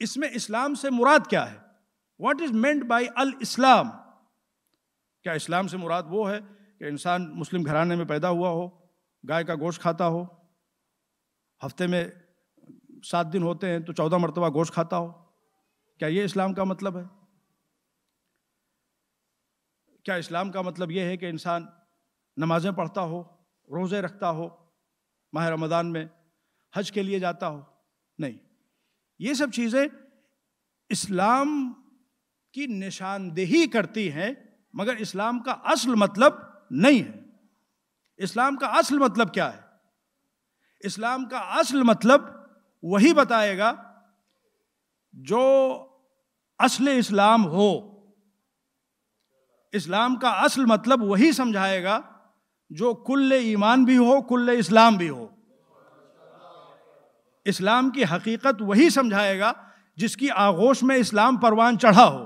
इसमें इस्लाम से मुराद क्या है वॉट इज़ मेंट बाई अल इस्लाम क्या इस्लाम से मुराद वो है कि इंसान मुस्लिम घराने में पैदा हुआ हो गाय का गोश्त खाता हो हफ्ते में सात दिन होते हैं तो चौदह मरतबा गोश्त खाता हो क्या ये इस्लाम का मतलब है क्या इस्लाम का मतलब ये है कि इंसान नमाज़ें पढ़ता हो रोज़े रखता हो माह रमदान में हज के लिए जाता हो नहीं ये सब चीज़ें इस्लाम की निशानदेही करती हैं मगर इस्लाम का असल मतलब नहीं है इस्लाम का असल मतलब क्या है इस्लाम का असल मतलब वही बताएगा जो असल इस्लाम हो इस्लाम का असल मतलब वही समझाएगा जो कुल्ल ईमान भी हो कुल्ले इस्लाम भी हो इस्लाम की हकीकत वही समझाएगा जिसकी आगोश में इस्लाम परवान चढ़ा हो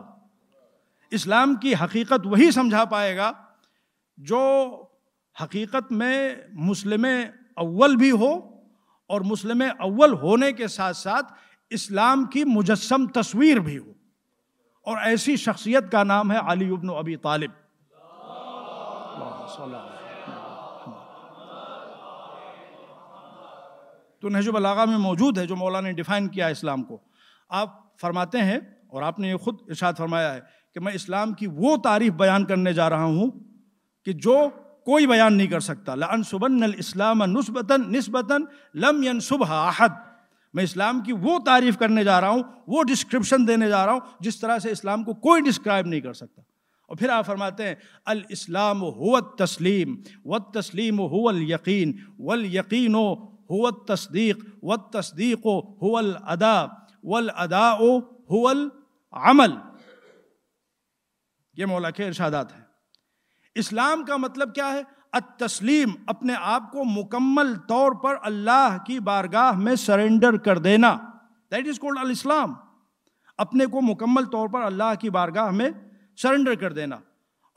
इस्लाम की हकीकत वही समझा पाएगा जो हकीकत में मुस्लिम अव्वल भी हो और मुस्लिम अव्वल होने के साथ साथ इस्लाम की मुजस्म तस्वीर भी हो और ऐसी शख्सियत का नाम है अली उबन अबी तालिब तो नहजुबलागा में मौजूद है जो मौलाना ने डिफ़ाइन किया इस्लाम को आप फरमाते हैं और आपने ये खुद इशाद फरमाया है कि मैं इस्लाम की वो तारीफ बयान करने जा रहा हूँ कि जो कोई बयान नहीं कर सकता लान सुबन इस्लाम नस्बतन नस्बतन लम यन सुबह आहद मैं इस्लाम की वो तारीफ करने जा रहा हूँ वो डिस्क्रिप्शन देने जा रहा हूँ जिस तरह से इस्लाम को कोई डिस्क्राइब नहीं कर सकता और फिर आप फरमाते हैं अल इस्लाम हुत तस्लीम व तस्लीम हुल यकीन वल यकीन हुवत तस्दीक व तस्दीक हुल अदा वल अदा हुल अमल ये मौला के इर्शादात हैं इस्लाम का मतलब क्या है तस्लीम अपने आप को मुकम्मल तौर पर अल्लाह की बारगाह में सरेंडर कर देना दैट इज कॉल्ड अल इस्लाम अपने को मुकम्मल तौर पर अल्लाह की बारगाह में सरेंडर कर देना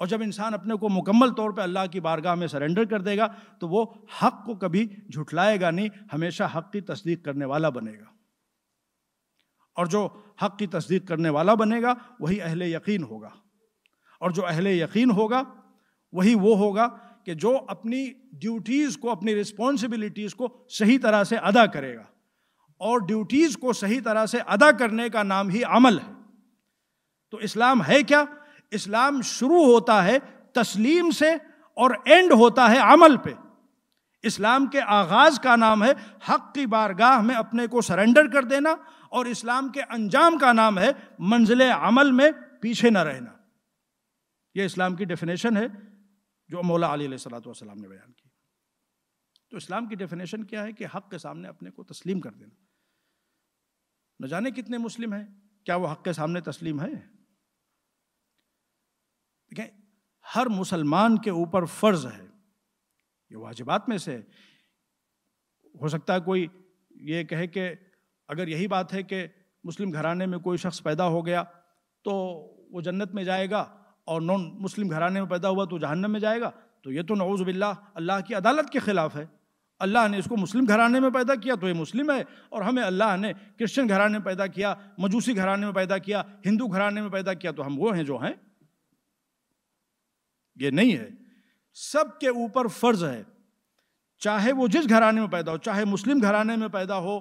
और जब इंसान अपने को मुकम्मल तौर पर अल्लाह की बारगाह में सरेंडर कर देगा तो वो हक को कभी झुठलाएगा नहीं हमेशा हक की तस्दीक करने वाला बनेगा और जो हक की तस्दीक करने वाला बनेगा वही अहले यकीन होगा और जो अहले यकीन होगा वही वो होगा कि जो अपनी ड्यूटीज़ को अपनी रिस्पॉन्सिबिलिटीज़ को सही तरह से अदा करेगा और ड्यूटीज़ को सही तरह से अदा करने का नाम ही अमल है तो इस्लाम है क्या इस्लाम शुरू होता है तस्लीम से और एंड होता है अमल पे इस्लाम के आगाज़ का नाम है हक की बारगाह में अपने को सरेंडर कर देना और इस्लाम के अंजाम का नाम है मंजिल अमल में पीछे न रहना यह इस्लाम की डेफिनेशन है जो मौला अली ने बयान की तो इस्लाम की डेफिनेशन क्या है कि हक़ के सामने अपने को तस्लीम कर देना न जाने कितने मुस्लिम हैं क्या वो हक़ के सामने तस्लीम है देखें हर मुसलमान के ऊपर फ़र्ज है ये वाजिबात में से हो सकता है कोई ये कहे कि अगर यही बात है कि मुस्लिम घराने में कोई शख्स पैदा हो गया तो वो जन्नत में जाएगा और नॉन मुस्लिम घराने में पैदा हुआ तो जहन्नम में जाएगा तो ये तो नौज़ बिल्ला अल्लाह की अदालत के ख़िलाफ़ है अल्लाह ने इसको मुस्लिम घराने में पैदा किया तो ये मुस्लिम है और हमें अल्लाह ने क्रिश्चियन घराने में पैदा किया मजूसी घराने में पैदा किया हिंदू घराने में पैदा किया तो हम वो हैं जो हैं ये नहीं है सब के ऊपर फ़र्ज़ है चाहे वो जिस घराने में पैदा हो चाहे मुस्लिम घराने में पैदा हो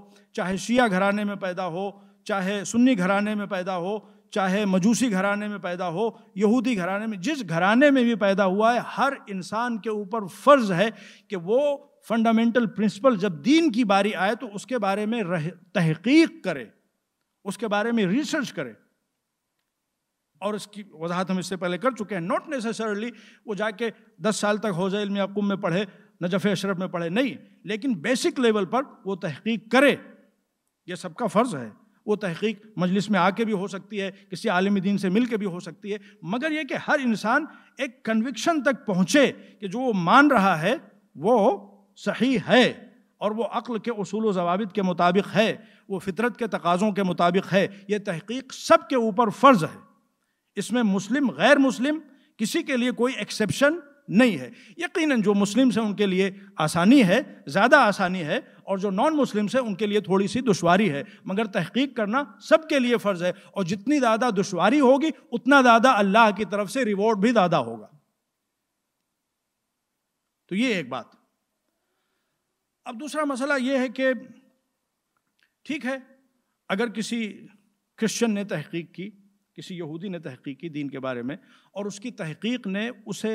चाहे शिया घराने में पैदा हो चाहे सुन्नी घराने में पैदा हो चाहे मजूसी घराने में पैदा हो यहूदी घराने में जिस घराने में भी पैदा हुआ है हर इंसान के ऊपर फ़र्ज़ है कि वो फंडामेंटल प्रिंसिपल जब दीन की बारी आए तो उसके बारे में रह तहकीक करे उसके बारे में रिसर्च करे और इसकी वजाहत हम इससे पहले कर चुके हैं नॉट नेसेसरली वो जाके दस साल तक हौज इल्म अकुम में पढ़े नजफ़ अशरफ में पढ़े नहीं लेकिन बेसिक लेवल पर वो तहकीक करे ये सबका फ़र्ज़ है वो तहकीक मजलिस में आके भी हो सकती है किसी आलम दीन से मिल के भी हो सकती है मगर यह कि हर इंसान एक कन्विक्शन तक पहुँचे कि जो वो मान रहा है वो सही है और वो अक्ल के असूल जवाबित के मुताबिक है वो फितरत के तकाज़ों के मुताबिक है ये तहकीक सब के ऊपर फ़र्ज़ है इसमें मुस्लिम गैर मुस्लिम किसी के लिए कोई एक्सेप्शन नहीं है यकीनन जो मुस्लिम्स हैं उनके लिए आसानी है ज़्यादा आसानी है और जो नॉन मुस्लिम्स हैं उनके लिए थोड़ी सी दुशारी है मगर तहकीक करना सबके लिए फ़र्ज़ है और जितनी ज़्यादा दुशारी होगी उतना ज़्यादा अल्लाह की तरफ से रिवॉर्ड भी ज़्यादा होगा तो ये एक बात अब दूसरा मसला ये है कि ठीक है अगर किसी क्रिश्चियन ने तहकीक की किसी यहूदी ने तहकीक की दीन के बारे में और उसकी तहकीक ने उसे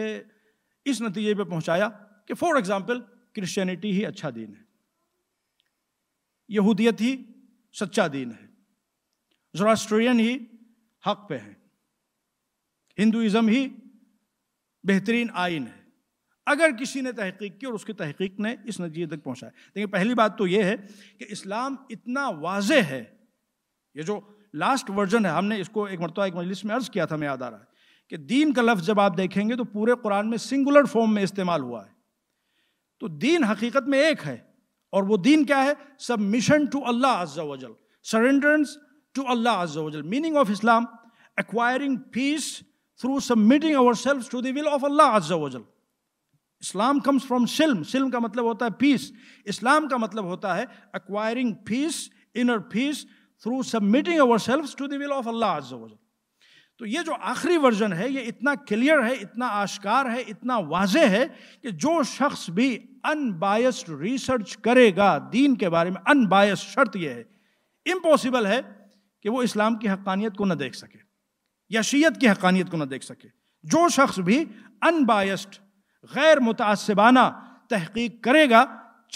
इस नतीजे पे पहुंचाया कि फॉर एग्ज़ाम्पल क्रिश्चियनिटी ही अच्छा दीन है यहूदियत ही सच्चा दीन है जोरास्ट्रियन ही हक पे है हिंदुज़म ही बेहतरीन आइन है अगर किसी ने तहकीक की और उसकी तहकीक ने इस नतीजे तक पहुंचाया देखिए पहली बात तो यह है कि इस्लाम इतना वाज है ये जो लास्ट वर्जन है हमने इसको एक मरतबा एक मजलिस में अर्ज़ किया था मैं याद आ रहा है कि दीन का लफ्ज़ जब आप देखेंगे तो पूरे कुरान में सिंगुलर फॉर्म में इस्तेमाल हुआ है तो दीन हकीकत में एक है और वो दीन क्या है सबमिशन टू अल्लाह अजल सरेंडरेंस टू अल्लाह अजल meaning of Islam acquiring peace through submitting our self to will of अल्लाह अजल इस्लाम कम्स फ्रॉम सिल्म सिल्म का मतलब होता है पीस इस्लाम का मतलब होता है acquiring peace inner peace through submitting our self to will of अल्लाह अजल तो ये जो आखिरी वर्जन है ये इतना क्लियर है इतना आश्कार है इतना वाज है कि जो शख्स भी अनबायस्ड रिसर्च करेगा दीन के बारे में अनबायस्ड शर्त यह है इम्पॉसिबल है कि वो इस्लाम की हकानियत को ना देख सके या शीयत की हकानियत को ना देख सके जो शख्स भी अनबायस्ड गैर मुतासबाना तहकीक करेगा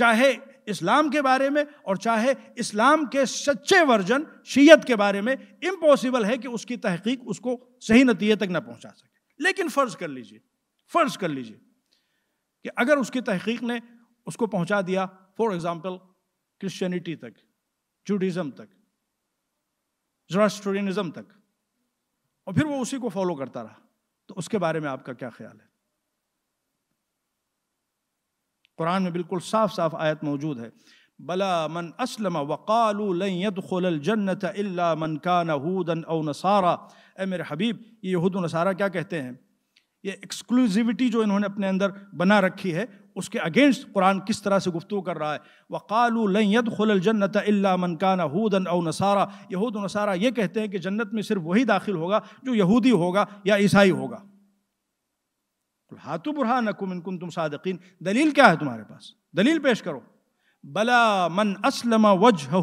चाहे इस्लाम के बारे में और चाहे इस्लाम के सच्चे वर्जन शीयत के बारे में इम्पॉसिबल है कि उसकी तहकीक उसको सही नतीजे तक ना पहुंचा सके लेकिन फ़र्ज़ कर लीजिए फ़र्ज़ कर लीजिए कि अगर उसकी तहकीक ने उसको पहुंचा दिया फॉर एग्ज़ाम्पल क्रिश्चियनिटी तक जूडिज़म तक जरास्ट्रोनिज़म तक और फिर वो उसी को फॉलो करता रहा तो उसके बारे में आपका क्या ख्याल है कुरान में बिल्कुल साफ साफ आयत मौजूद है बला मन असलम अल्ला मन का नहूदन अव नसारा ए मेरे हबीब ये यहूद नसारा क्या कहते हैं ये एक्सक्लूसिविटी जो इन्होंने अपने अंदर बना रखी है उसके अगेंस्ट कुरान किस तरह से गुफ्तु कर रहा है अल्ला मन का नहूदन अव नसारा यहूद नसारा ये कहते हैं कि जन्नत में सिर्फ वही दाखिल होगा जो यहूदी होगा या ईसाई होगा हाथु नकुम कुन तुम सादकिन दलील क्या है तुम्हारे पास दलील पेश करो बला मन असलम वजह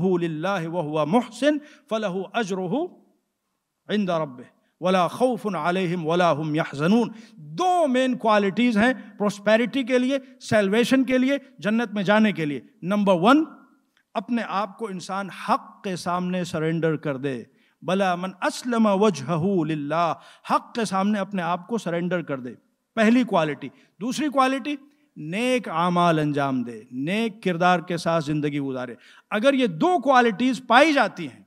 वह मोहसिन फलह अजरह इंदा रब वला खौफ आलहम वला हम यहजनून दो मेन क्वालिटीज़ हैं प्रोस्पेरिटी के लिए सेलवेशन के लिए जन्नत में जाने के लिए नंबर वन अपने आप को इंसान हक के सामने सरेंडर कर दे बला मन असलम वजह हक के सामने अपने आप को सरेंडर कर दे पहली क्वालिटी दूसरी क्वालिटी नेक आमाल अंजाम दे नेक किरदार के साथ ज़िंदगी गुजारे अगर ये दो क्वालिटीज़ पाई जाती हैं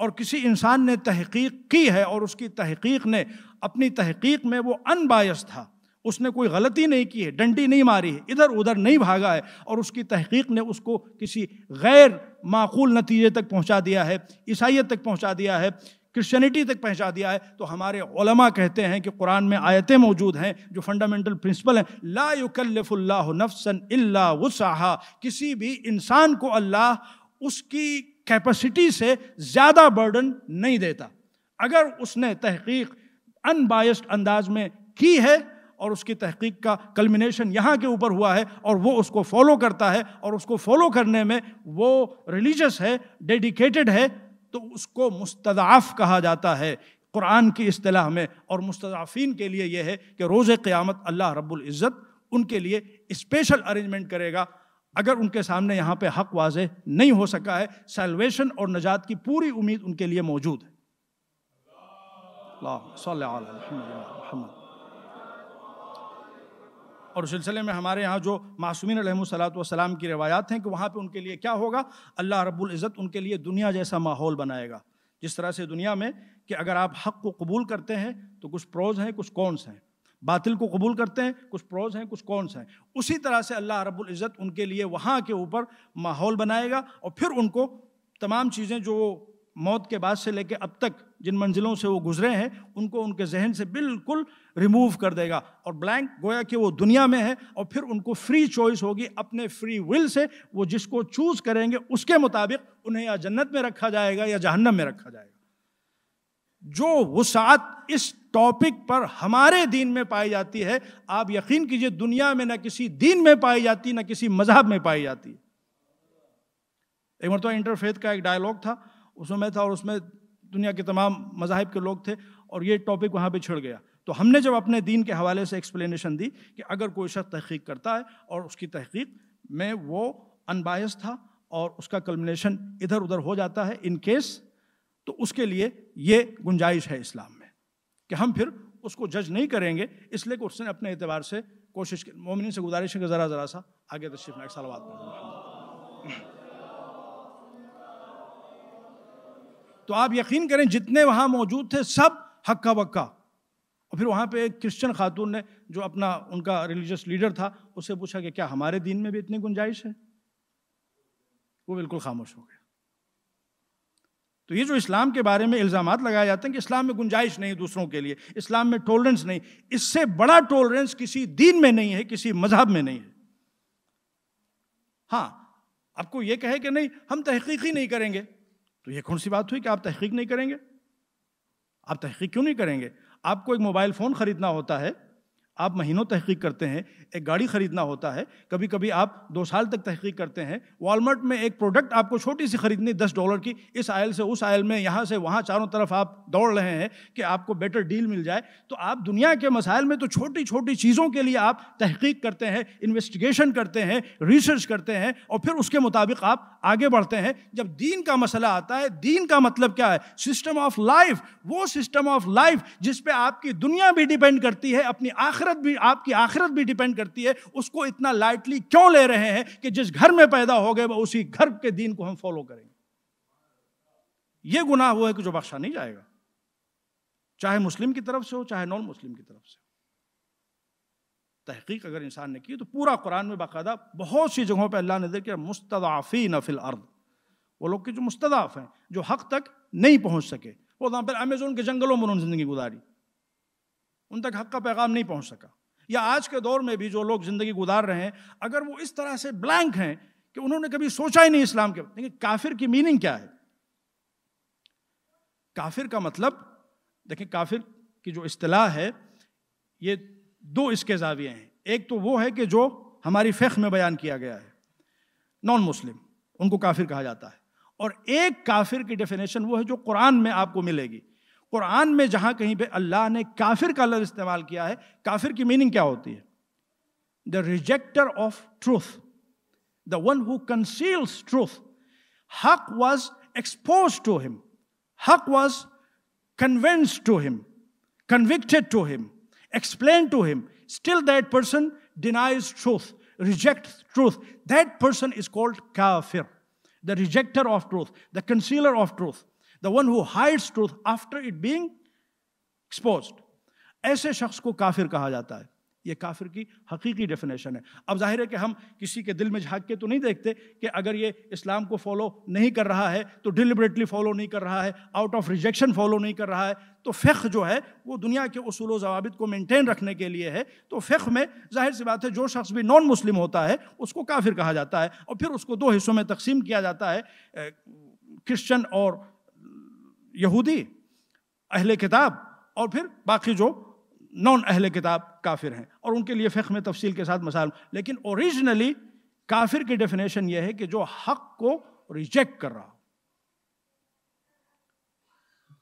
और किसी इंसान ने तहकीक की है और उसकी तहकीक ने अपनी तहकीक में वो अनबायस था उसने कोई गलती नहीं की है डंडी नहीं मारी है इधर उधर नहीं भागा है और उसकी तहकीक ने उसको किसी गैर माकूल नतीजे तक पहुंचा दिया है ईसाइत तक पहुंचा दिया है क्रिश्चियनिटी तक पहुंचा दिया है तो हमारे ओलमा कहते हैं कि कुरान में आयतें मौजूद हैं जो फंडामेंटल प्रिंसिपल हैं ला युकल्लफुल्ला नफसन इल्ला वसाहा किसी भी इंसान को अल्लाह उसकी कैपेसिटी से ज़्यादा बर्डन नहीं देता अगर उसने तहकीक अनबायस्ड अंदाज में की है और उसकी तहकीक का कल्मिनेशन यहाँ के ऊपर हुआ है और वो उसको फॉलो करता है और उसको फॉलो करने में वो रिलीजस है डेडिकेटेड है तो उसको मुस्तदाफ़ कहा जाता है कुरान की अतलाह में और मुस्तदाफ़ीन के लिए यह है कि रोज़ क़्यामत अल्लाह रब्ज़त उनके लिए स्पेशल अरेंजमेंट करेगा अगर उनके सामने यहाँ पे हक वाज नहीं हो सका है सेलवेशन और नजात की पूरी उम्मीद उनके लिए मौजूद है और उस सिलसिले में हमारे यहाँ जो मासूमिन सलाम की रवायात हैं कि वहाँ पर उनके लिए क्या होगा अल्लाह रब्ज़त उनके लिए दुनिया जैसा माहौल बनाएगा जिस तरह से दुनिया में कि अगर आप हक़ को कबूल करते हैं तो कुछ प्रोज हैं कुछ कौनस हैं बातिल को कबूल करते हैं कुछ प्रोज हैं कुछ कौनस हैं उसी तरह से अल्लाह इज़्ज़त उनके लिए वहाँ के ऊपर माहौल बनाएगा और फिर उनको तमाम चीज़ें जो मौत के बाद से लेकर अब तक जिन मंजिलों से वो गुजरे हैं उनको उनके जहन से बिल्कुल रिमूव कर देगा और ब्लैंक गोया कि वो दुनिया में है और फिर उनको फ्री चॉइस होगी अपने फ्री विल से वो जिसको चूज करेंगे उसके मुताबिक उन्हें या जन्नत में रखा जाएगा या जहन्नम में रखा जाएगा जो वसात इस टॉपिक पर हमारे दीन में पाई जाती है आप यकीन कीजिए दुनिया में ना किसी दीन में पाई जाती ना किसी मजहब में पाई जाती एक मरतबा इंटरफेथ का एक डायलॉग था उसमें मैं था और उसमें दुनिया के तमाम मजाहब के लोग थे और ये टॉपिक वहाँ पर छिड़ गया तो हमने जब अपने दीन के हवाले से एक्सप्लेनेशन दी कि अगर कोई शख्स तहकीक करता है और उसकी तहकीक में वो अनबायस था और उसका कलमिनेशन इधर उधर हो जाता है इन केस तो उसके लिए ये गुंजाइश है इस्लाम में कि हम फिर उसको जज नहीं करेंगे इसलिए कि उसने अपने एतबार से कोशिश की मोमिन से गुजारिश है कि ज़रा ज़रा सा आगे तशरीफ नायक सलावाद तो आप यकीन करें जितने वहाँ मौजूद थे सब हक्का वक्का और फिर वहाँ पे एक क्रिश्चियन खातून ने जो अपना उनका रिलीजियस लीडर था उससे पूछा कि क्या हमारे दिन में भी इतनी गुंजाइश है वो बिल्कुल खामोश हो गया तो ये जो इस्लाम के बारे में इल्ज़ाम लगाए जाते हैं कि इस्लाम में गुंजाइश नहीं दूसरों के लिए इस्लाम में टॉलरेंस नहीं इससे बड़ा टॉलरेंस किसी दीन में नहीं है किसी मजहब में नहीं है हाँ आपको ये कहे कि नहीं हम तहकीक ही नहीं करेंगे तो ये कौन सी बात हुई कि आप तहकीक नहीं करेंगे आप तहकीक क्यों नहीं करेंगे आपको एक मोबाइल फ़ोन ख़रीदना होता है आप महीनों तहकीक करते हैं एक गाड़ी ख़रीदना होता है कभी कभी आप दो साल तक तहकीक करते हैं वॉलमार्ट में एक प्रोडक्ट आपको छोटी सी ख़रीदनी दस डॉलर की इस आयल से उस आयल में यहाँ से वहाँ चारों तरफ आप दौड़ रहे हैं कि आपको बेटर डील मिल जाए तो आप दुनिया के मसाइल में तो छोटी छोटी चीज़ों के लिए आप तहकीक करते हैं इन्वेस्टिगेशन करते हैं रिसर्च करते हैं और फिर उसके मुताबिक आप आगे बढ़ते हैं जब दीन का मसला आता है दीन का मतलब क्या है सिस्टम ऑफ लाइफ वो सिस्टम ऑफ लाइफ जिस पर आपकी दुनिया भी डिपेंड करती है अपनी आखिर आखिरत भी आपकी आखिरत भी डिपेंड करती है उसको इतना लाइटली क्यों ले रहे हैं कि जिस घर में पैदा हो गए उसी घर के दीन को हम फॉलो करेंगे यह गुनाह वो है कि जो बख्शा नहीं जाएगा चाहे मुस्लिम की तरफ से हो चाहे नॉन मुस्लिम की तरफ से हो तहकीक अगर इंसान ने की तो पूरा कुरान में बाकायदा बहुत सी जगहों पर अल्लाह ने देखा मुस्तदाफ़ी नफिल अर्द वो लोग के जो मुस्तदाफ़ हैं जो हक तक नहीं पहुंच सके वो वहाँ पर अमेजोन के जंगलों में उन्होंने ज़िंदगी गुजारी उन तक हक का पैगाम नहीं पहुंच सका या आज के दौर में भी जो लोग ज़िंदगी गुजार रहे हैं अगर वो इस तरह से ब्लैंक हैं कि उन्होंने कभी सोचा ही नहीं इस्लाम के लेकिन काफिर की मीनिंग क्या है काफिर का मतलब देखिए काफिर की जो अतलाह है ये दो इसके जाविये हैं एक तो वो है कि जो हमारी फ़ेख में बयान किया गया है नॉन मुस्लिम उनको काफिर कहा जाता है और एक काफिर की डेफिनेशन वो है जो कुरान में आपको मिलेगी कुरान में जहां कहीं पे अल्लाह ने काफिर का लफ्ज़ इस्तेमाल किया है काफिर की मीनिंग क्या होती है the rejecter of truth the one who conceals truth हक वॉज एक्सपोज टू हिम हक was convince to him convicted to him explain to him still that person denies truth reject truth that person is called काफिर the rejecter of truth the concealer of truth the one who hides truth after it being expose ऐसे शख्स को काफिर कहा जाता है ये काफिर की हकीकी डेफिनेशन है अब जाहिर है कि हम किसी के दिल में झाँक के तो नहीं देखते कि अगर ये इस्लाम को फॉलो नहीं कर रहा है तो डिलिबरेटली फॉलो नहीं कर रहा है आउट ऑफ रिजेक्शन फॉलो नहीं कर रहा है तो फेख़ जो है वो दुनिया के असूल जवाबित को मेनटेन रखने के लिए है तो फेख में जाहिर सी बात है जो शख्स भी नॉन मुस्लिम होता है उसको काफिर कहा जाता है और फिर उसको दो हिस्सों में तकसीम किया जाता है क्रिश्चन और यहूदी अहले किताब और फिर बाकी जो नॉन अहले किताब काफिर हैं और उनके लिए फ़िक में तफसील के साथ मसाल लेकिन ओरिजिनली काफिर की डेफिनेशन यह है कि जो हक को रिजेक्ट कर रहा हो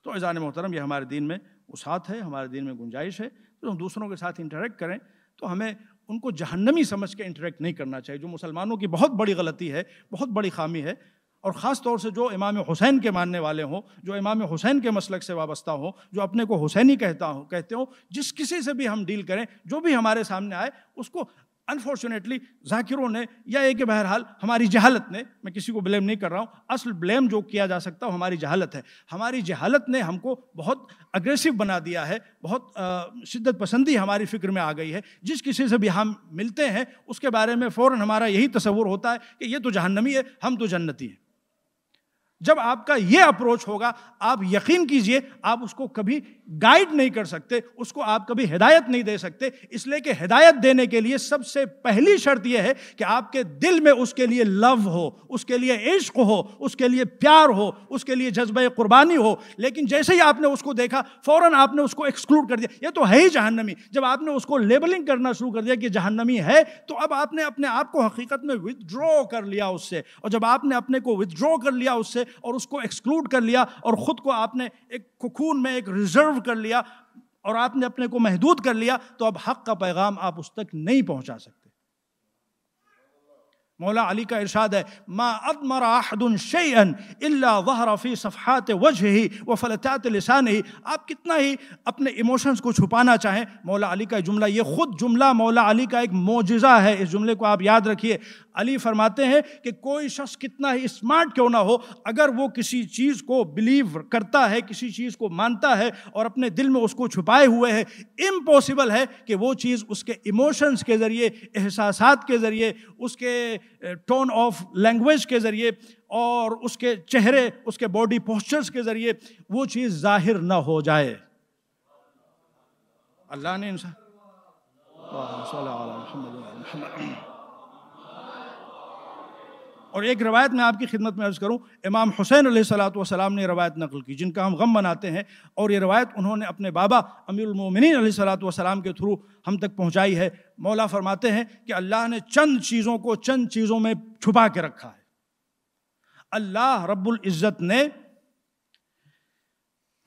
तो ऐजान मोहतरम ये हमारे दिन में उसात है हमारे दिन में गुंजाइश है तो हम दूसरों के साथ इंटरेक्ट करें तो हमें उनको जहन्नमी समझ के इंटरेक्ट नहीं करना चाहिए जो मुसलमानों की बहुत बड़ी गलती है बहुत बड़ी खामी है और ख़ास तौर से जो इमाम हुसैन के मानने वाले हों जो इमाम हुसैन के मसलक से वाबस्ता हों जो अपने को हुसैनी कहता हो कहते हों जिस किसी से भी हम डील करें जो भी हमारे सामने आए उसको अनफॉर्चुनेटली जाकिरों ने या एक बहरहाल हमारी जहालत ने मैं किसी को ब्लेम नहीं कर रहा हूँ असल ब्लेम जो किया जा सकता है हमारी जहालत है हमारी जहालत ने हमको बहुत अग्रेसिव बना दिया है बहुत शिद्दत पसंदी हमारी फ़िक्र में आ गई है जिस किसी से भी हम मिलते हैं उसके बारे में फ़ौर हमारा यही तस्वूर होता है कि ये तो जहन्नमी है हम तो जन्नती हैं जब आपका ये अप्रोच होगा आप यकीन कीजिए आप उसको कभी गाइड नहीं कर सकते उसको आप कभी हिदायत नहीं दे सकते इसलिए कि हिदायत देने के लिए सबसे पहली शर्त यह है कि आपके दिल में उसके लिए लव हो उसके लिए इश्क हो उसके लिए प्यार हो उसके लिए जज्ब कुर्बानी हो लेकिन जैसे ही आपने उसको देखा फ़ौरन आपने उसको एक्सक्लूड कर दिया ये तो है ही जहन्नमी जब आपने उसको लेबलिंग करना शुरू कर दिया कि जहन्नमी है तो अब आपने अपने आप को हकीकत में विदड्रॉ कर लिया उससे और जब आपने अपने को विदड्रॉ कर लिया उससे और उसको एक्सक्लूड कर लिया और ख़ुद को आपने एक कुकून में एक रिजर्व कर लिया और आपने अपने को महदूद कर लिया तो अब हक़ का पैगाम आप उस तक नहीं पहुंचा सकते मौला अली का इरशाद है मा अदमरादन शैन अल्ला वह रफ़ी सफ़ात वजह ही व फलतात लसान ही आप कितना ही अपने इमोशंस को छुपाना चाहें मौला अली का जुमला ये ख़ुद जुमला मौला अली का एक मोजा है इस जुमले को आप याद रखिए अली फरमाते हैं कि कोई शख्स कितना ही स्मार्ट क्यों ना हो अगर वो किसी चीज़ को बिलीव करता है किसी चीज़ को मानता है और अपने दिल में उसको छुपाए हुए है इम्पॉसिबल है कि वो चीज़ उसके इमोशंस के ज़रिए एहसास के ज़रिए उसके टोन ऑफ लैंग्वेज के ज़रिए और उसके चेहरे उसके बॉडी पोस्चर्स के ज़रिए वो चीज़ जाहिर ना हो जाए अल्लाह ने इंसान और एक रवायत मैं आपकी खिदमत में अर्ज़ करूँ इमाम हुसैन सलाम ने रवायत नकल की जिनका हम गम मनाते हैं और ये रवायत उन्होंने अपने बाबा अमीरमिन सलाम के थ्रू हम तक पहुँचाई है मौला फरमाते हैं कि अल्लाह ने चंद चीज़ों को चंद चीज़ों में छुपा के रखा है अल्लाह रब्बुल इज़्ज़त ने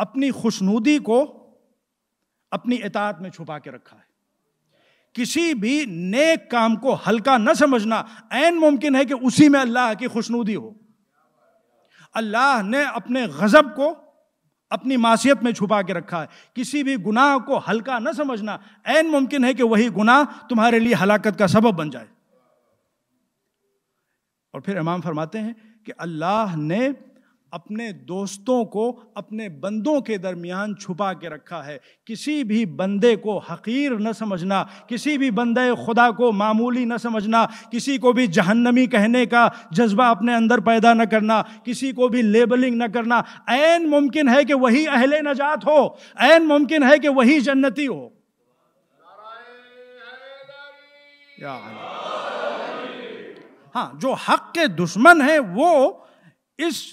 अपनी खुशनूदी को अपनी इतात में छुपा के रखा है किसी भी नेक काम को हल्का न समझना ऐन मुमकिन है कि उसी में अल्लाह की खुशनुदी हो अल्लाह ने अपने गज़ब को अपनी मासीत में छुपा के रखा है किसी भी गुनाह को हल्का न समझना ऐन मुमकिन है कि वही गुनाह तुम्हारे लिए हलाकत का सबब बन जाए और फिर इमाम फरमाते हैं कि अल्लाह ने अपने दोस्तों को अपने बंदों के दरमियान छुपा के रखा है किसी भी बंदे को हकीर न समझना किसी भी बंदे खुदा को मामूली न समझना किसी को भी जहन्नमी कहने का जज्बा अपने अंदर पैदा न करना किसी को भी लेबलिंग न करना ऐन मुमकिन है कि वही अहल नजात हो ऐन मुमकिन है कि वही जन्नती हो या हाँ जो हक के दुश्मन हैं वो इस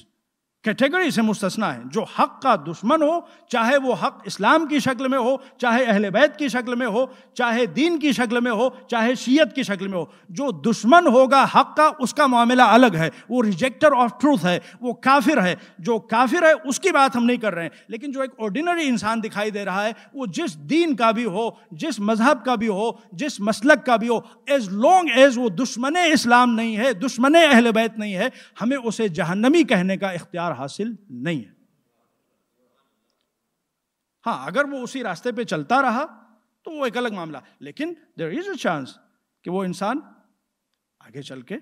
कैटेगरी से मुस्तना है जो हक का दुश्मन हो चाहे वो हक इस्लाम की शक्ल में हो चाहे अहल बैत की शक्ल में हो चाहे दीन की शक्ल में हो चाहे शीयत की शक्ल में हो जो दुश्मन होगा हक का उसका मामला अलग है वो रिजेक्टर ऑफ ट्रूथ है वो काफिर है जो काफिर है उसकी बात हम नहीं कर रहे हैं लेकिन जो एक ऑर्डिनरी इंसान दिखाई दे रहा है वो जिस दीन का भी हो जिस मजहब का भी हो जिस मसलक का भी हो एज लॉन्ग एज वो दुश्मन इस्लाम नहीं है दुश्मन अहल बैत नहीं है हमें उसे जहनमी कहने का इख्तियार पुरस्कार हासिल नहीं है हाँ अगर वो उसी रास्ते पे चलता रहा तो वो एक अलग मामला लेकिन देर इज अ चांस कि वो इंसान आगे चल के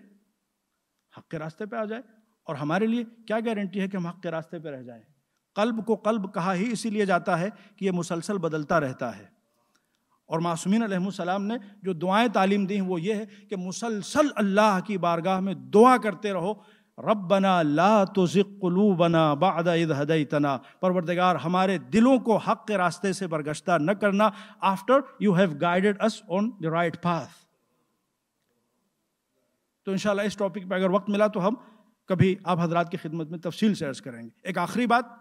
हक के रास्ते पे आ जाए और हमारे लिए क्या गारंटी है कि हम हक के रास्ते पे रह जाए कल्ब को कल्ब कहा ही इसीलिए जाता है कि ये मुसलसल बदलता रहता है और मासूमिन सलाम ने जो दुआएं तालीम दी वो ये है कि मुसलसल अल्लाह की बारगाह में दुआ करते रहो रबना ला तुज़िकलू बना बाद इद हदई तना परवरदगार हमारे दिलों को हक के रास्ते से बरगश्ता न करना after you have guided us on the right path तो इनशाला इस टॉपिक पर अगर वक्त मिला तो हम कभी आप हजरात की खिदमत में तफसील से अर्ज करेंगे एक आखिरी बात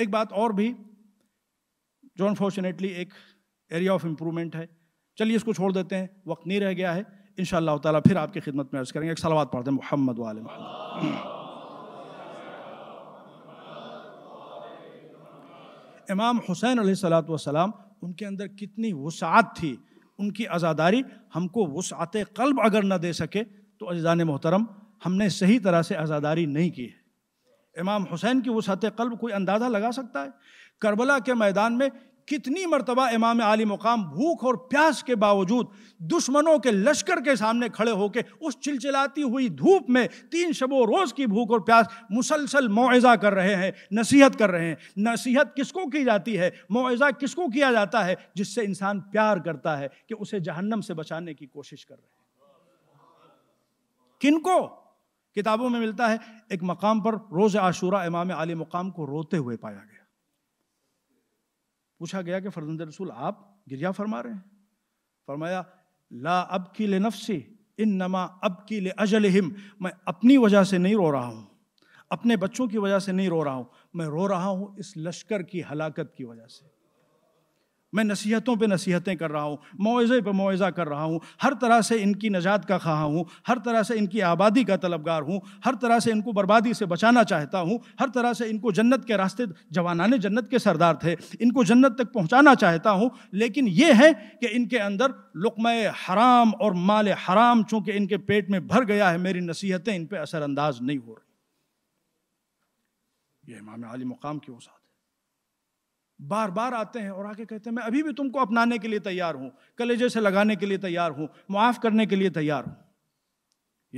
एक बात और भी जो अनफॉर्चुनेटली एक एरिया ऑफ इम्प्रूवमेंट है चलिए इसको छोड़ देते हैं वक्त नहीं रह गया है इन ताला फिर आपकी खिदमत में अर्ज़ करेंगे एक सलावाद पढ़ते हैं मोहम्मद वाले इमाम हुसैन सलाम उनके अंदर कितनी वसात थी उनकी आज़ादारी हमको वसात कल्ब अगर न दे सके तो अजान मोहतरम हमने सही तरह से आज़ादारी नहीं की है इमाम हुसैन की वसात कल्ब कोई अंदाज़ा लगा सकता है करबला के मैदान में कितनी मरतबा इमाम आली मुकाम भूख और प्यास के बावजूद दुश्मनों के लश्कर के सामने खड़े होकर उस चिलचिलाती हुई धूप में तीन शबो रोज़ की भूख और प्यास मुसलसल मुआवजा कर रहे हैं नसीहत कर रहे हैं नसीहत किसको की जाती है मुआवजा किसको किया जाता है जिससे इंसान प्यार करता है कि उसे जहन्नम से बचाने की कोशिश कर रहे हैं किनको किताबों में मिलता है एक मकाम पर रोज़ आशूरा इमाम आली मुकाम को रोते हुए पाया गया पूछा गया कि फरजंद रसूल आप गिरजा फरमा रहे हैं फरमाया ला अब की ले नफसी इन नमा अब की ले अजल हिम मैं अपनी वजह से नहीं रो रहा हूँ अपने बच्चों की वजह से नहीं रो रहा हूँ मैं रो रहा हूँ इस लश्कर की हलाकत की वजह से मैं नसीहतों पे नसीहतें कर रहा हूँ मुआवजे पे मुआवजा कर रहा हूँ हर तरह से इनकी नजात का खा हूँ हर तरह से इनकी आबादी का तलबगार हूँ हर तरह से इनको बर्बादी से बचाना चाहता हूँ हर तरह से इनको जन्नत के रास्ते जवानान जन्नत के सरदार थे इनको जन्नत तक पहुँचाना चाहता हूँ लेकिन ये है कि इनके अंदर लुकमय हराम और माल हराम चूँकि इनके पेट में भर गया है मेरी नसीहतें इन पर असरअंदाज नहीं हो रही ये इमाम आली मुकाम की वसात बार बार आते हैं और आके कहते हैं मैं अभी भी तुमको अपनाने के लिए तैयार हूं कलेजे से लगाने के लिए तैयार हूं मुआफ़ करने के लिए तैयार हूं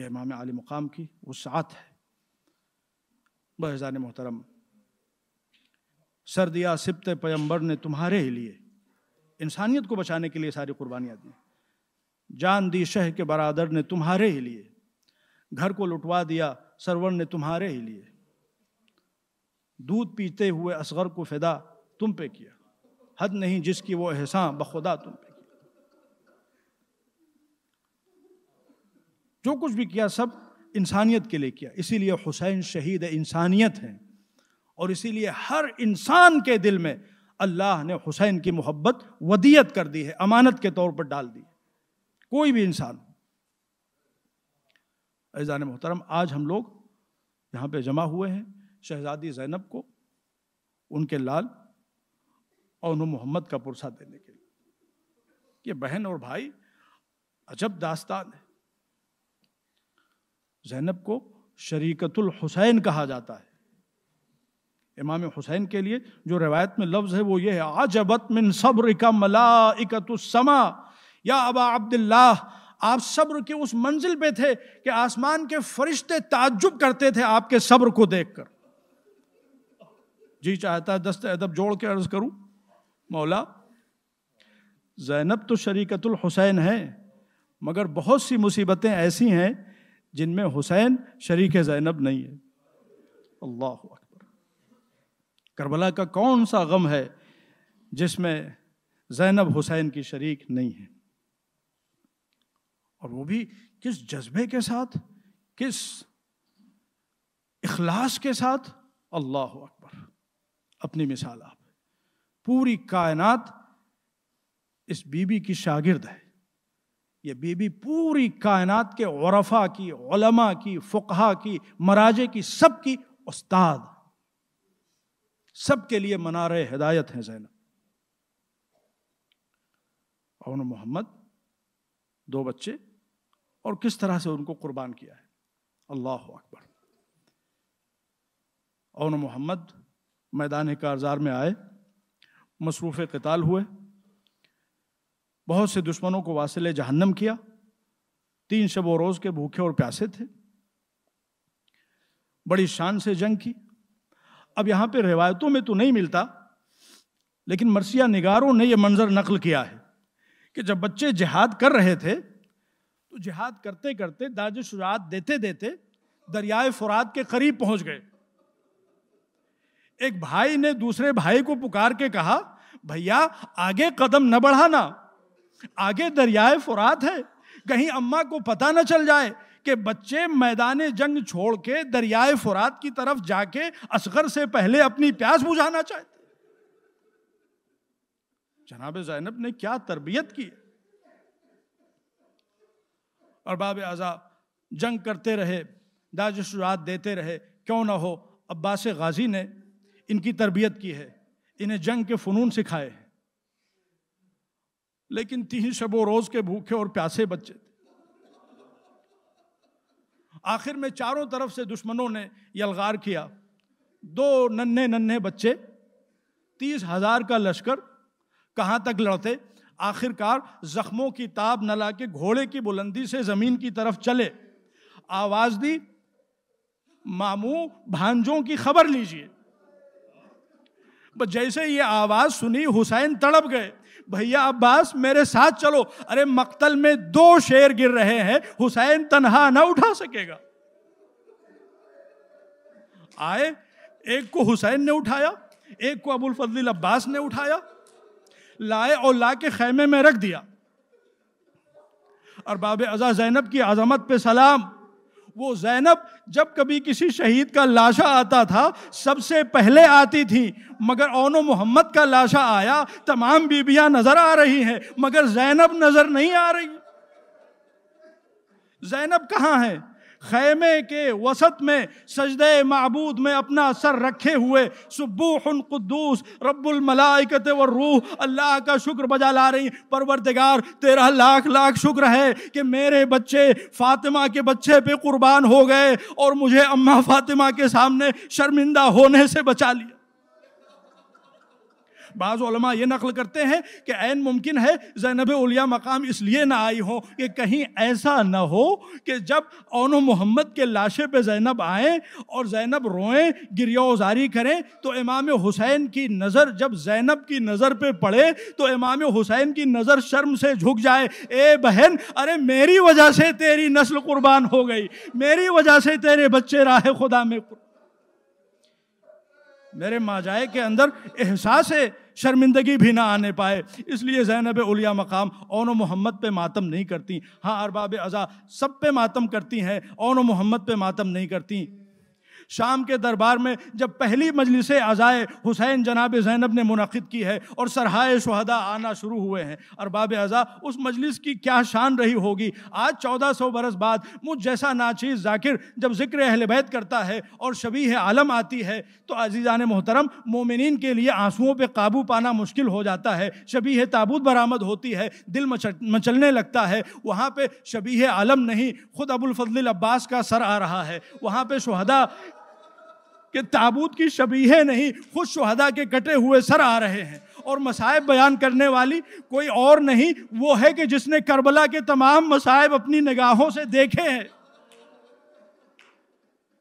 यह इमाम आली मुकाम की साथ है बहजान मोहतरम सरदिया सिप्त पैम्बर ने तुम्हारे ही लिए इंसानियत को बचाने के लिए सारी कुर्बानियां दी जान दी शह के बरादर ने तुम्हारे ही लिए घर को लुटवा दिया सरवर ने तुम्हारे ही लिए दूध पीते हुए असगर को फिदा तुम पे किया हद नहीं जिसकी वो एहसान बखुदा तुम पे किया जो कुछ भी किया सब इंसानियत के लिए किया इसीलिए हुसैन शहीद इंसानियत है और इसीलिए हर इंसान के दिल में अल्लाह ने हुसैन की मोहब्बत वदियत कर दी है अमानत के तौर पर डाल दी कोई भी इंसान ऐजान मोहतरम आज हम लोग यहाँ पे जमा हुए हैं शहजादी जैनब को उनके लाल और उन्हें मोहम्मद का पुरसा देने के लिए ये बहन और भाई अजब दास्तान है जैनब को शरीकतुल हुसैन कहा जाता है इमाम हुसैन के लिए जो रिवायत में लफ्ज़ है वो ये है आजबत मिन सब्र का समा या अबा अब्दुल्लाह आप सब्र के उस मंजिल पे थे कि आसमान के फरिश्ते ताज्जुब करते थे आपके सब्र को देखकर जी चाहता है दस्त अदब जोड़ के अर्ज करूं मौला जैनब तो शरीकतुल हुसैन है मगर बहुत सी मुसीबतें ऐसी हैं जिनमें हुसैन शरीक जैनब नहीं है अल्लाह अकबर करबला का कौन सा गम है जिसमें जैनब हुसैन की शरीक नहीं है और वो भी किस जज्बे के साथ किस इखलास के साथ अल्लाह अकबर अपनी मिसाल आप पूरी कायनात इस बीबी की शागिर्द है यह बीबी पूरी कायनात के औरफा की ओलमा की फ़ुकहा की मराजे की सब की उस्ताद सब के लिए रहे हिदायत हैं जैनब और मोहम्मद दो बच्चे और किस तरह से उनको कुर्बान किया है अल्लाह अकबर और मोहम्मद मैदान कारजार में आए मसरूफ़ कताल हुए बहुत से दुश्मनों को वासिल जहन्नम किया तीन शब व रोज़ के भूखे और प्यासे थे बड़ी शान से जंग की अब यहाँ पे रिवायतों में तो नहीं मिलता लेकिन मरसिया निगारों ने यह मंज़र नकल किया है कि जब बच्चे जिहाद कर रहे थे तो जिहाद करते करते दाज शुरात देते देते दरियाए फुरात के करीब पहुंच गए एक भाई ने दूसरे भाई को पुकार के कहा भैया आगे कदम न बढ़ाना आगे दरियाए फुरात है कहीं अम्मा को पता न चल जाए कि बच्चे मैदान जंग छोड़ के दरियाए फुरात की तरफ जाके असगर से पहले अपनी प्यास बुझाना चाहते जनाब जैनब ने क्या तरबियत की और बाब आज़ाब जंग करते रहे दाज देते रहे क्यों ना हो अब्बास गाजी ने इनकी तरबियत की है इन्हें जंग के फ़नून सिखाए लेकिन तीन शबो रोज़ के भूखे और प्यासे बच्चे थे आखिर में चारों तरफ से दुश्मनों ने यलगार किया दो नन्हे नन्हे बच्चे तीस हजार का लश्कर कहाँ तक लड़ते आखिरकार जख्मों की ताब न लाके घोड़े की बुलंदी से ज़मीन की तरफ चले आवाज़ दी मामू भांजों की खबर लीजिए बस जैसे ये आवाज़ सुनी हुसैन तड़प गए भैया अब्बास मेरे साथ चलो अरे मक्तल में दो शेर गिर रहे हैं हुसैन तनहा ना उठा सकेगा आए एक को हुसैन ने उठाया एक को अबुल फजल अब्बास ने उठाया लाए और ला के खेमे में रख दिया और बाबे अजा जैनब की आज़मत पे सलाम वो जैनब जब कभी किसी शहीद का लाशा आता था सबसे पहले आती थी मगर ओनो मोहम्मद का लाशा आया तमाम बीबियां नज़र आ रही हैं मगर जैनब नज़र नहीं आ रही जैनब कहाँ है खैमे के वसत में सजद मबूद में अपना असर रखे हुए सुबूहन कुद्दूस रब्बुलमलाइकत व रूह अल्लाह का शुक्र बजा ला रही परवरदिगार तेरा लाख लाख शुक्र है कि मेरे बच्चे फातिमा के बच्चे पे कुर्बान हो गए और मुझे अम्मा फातिमा के सामने शर्मिंदा होने से बचा लिया बाज़ा ये नकल करते हैं कि ऐन मुमकिन है जैनब उलिया मकाम इसलिए ना आई हो कि कहीं ऐसा ना हो कि जब ओन मोहम्मद के लाशे पे जैनब आए और जैनब रोएं गिरियाजारी करें तो इमाम हुसैन की नज़र जब जैनब की नज़र पे पड़े तो इमाम हुसैन की नज़र शर्म से झुक जाए ए बहन अरे मेरी वजह से तेरी नस्ल कुर्बान हो गई मेरी वजह से तेरे बच्चे राह खुदा में मेरे माजाए के अंदर एहसास है शर्मिंदगी भी ना आने पाए इसलिए जैनब उलिया मकाम ओन मोहम्मद पे मातम नहीं करती हाँ अरबाब अज़ा सब पे मातम करती हैं ओन मोहम्मद पे मातम नहीं करती शाम के दरबार में जब पहली मजलिस अज़ाए हुसैन जनाब जैनब ने मुनद की है और सरहाए शहदा आना शुरू हुए हैं और अरबाब अज़ा उस मजलिस की क्या शान रही होगी आज चौदह सौ बरस बाद मुझ जैसा नाचीज़ जाकिर जब जिक्र अहल बैत करता है और शबी आलम आती है तो अजीज़ान मोहतरम मोमिन के लिए आंसुओं पर काबू पाना मुश्किल हो जाता है शबी ताबूत बरामद होती है दिल मचलने लगता है वहाँ पर शबी आलम नहीं खुद अबुलफल अब्बास का सर आ रहा है वहाँ पर शहदा कि ताबूत की शबीहें नहीं खुद शहदा के कटे हुए सर आ रहे हैं और मसायब बयान करने वाली कोई और नहीं वो है कि जिसने करबला के तमाम मसायब अपनी निगाहों से देखे हैं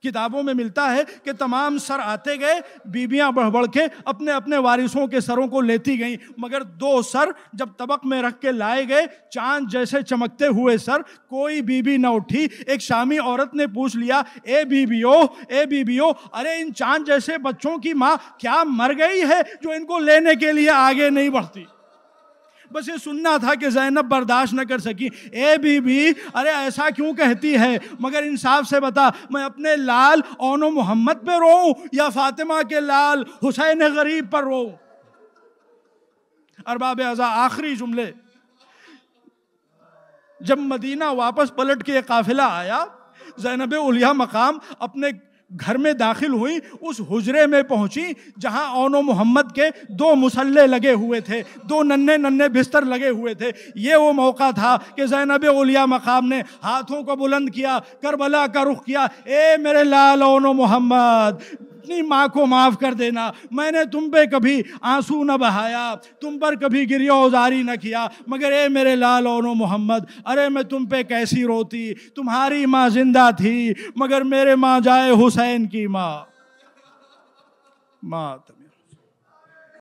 किताबों में मिलता है कि तमाम सर आते गए बीबियां बढ़ बढ़ के अपने अपने वारिसों के सरों को लेती गईं मगर दो सर जब तबक में रख के लाए गए चांद जैसे चमकते हुए सर कोई बीबी न उठी एक शामी औरत ने पूछ लिया ए बीबीओ ए बीबीओ अरे इन चांद जैसे बच्चों की माँ क्या मर गई है जो इनको लेने के लिए आगे नहीं बढ़ती बस ये सुनना था कि जैनब बर्दाश्त न कर सकी ए बीबी अरे ऐसा क्यों कहती है मगर इंसाफ से बता मैं अपने लाल ओनो मोहम्मद पे रोऊं या फातिमा के लाल हुसैन गरीब पर रोऊं अरबाब अजा आखिरी जुमले जब मदीना वापस पलट के काफिला आया जैनब उलिया मकाम अपने घर में दाखिल हुई उस हुजरे में पहुंची जहां ओनो मोहम्मद के दो मुसल्ले लगे हुए थे दो नन्हे नन्हे बिस्तर लगे हुए थे ये वो मौका था कि जैनब उलिया मकाम ने हाथों को बुलंद किया करबला का रुख किया ए मेरे लाल ओनो मोहम्मद अपनी माँ को माफ कर देना मैंने तुम पे कभी आंसू न बहाया तुम पर कभी गिरिया उजारी न किया मगर ए मेरे लाल ओनो मोहम्मद अरे मैं तुम पे कैसी रोती तुम्हारी माँ जिंदा थी मगर मेरे माँ जाए हुसैन की माँ माँ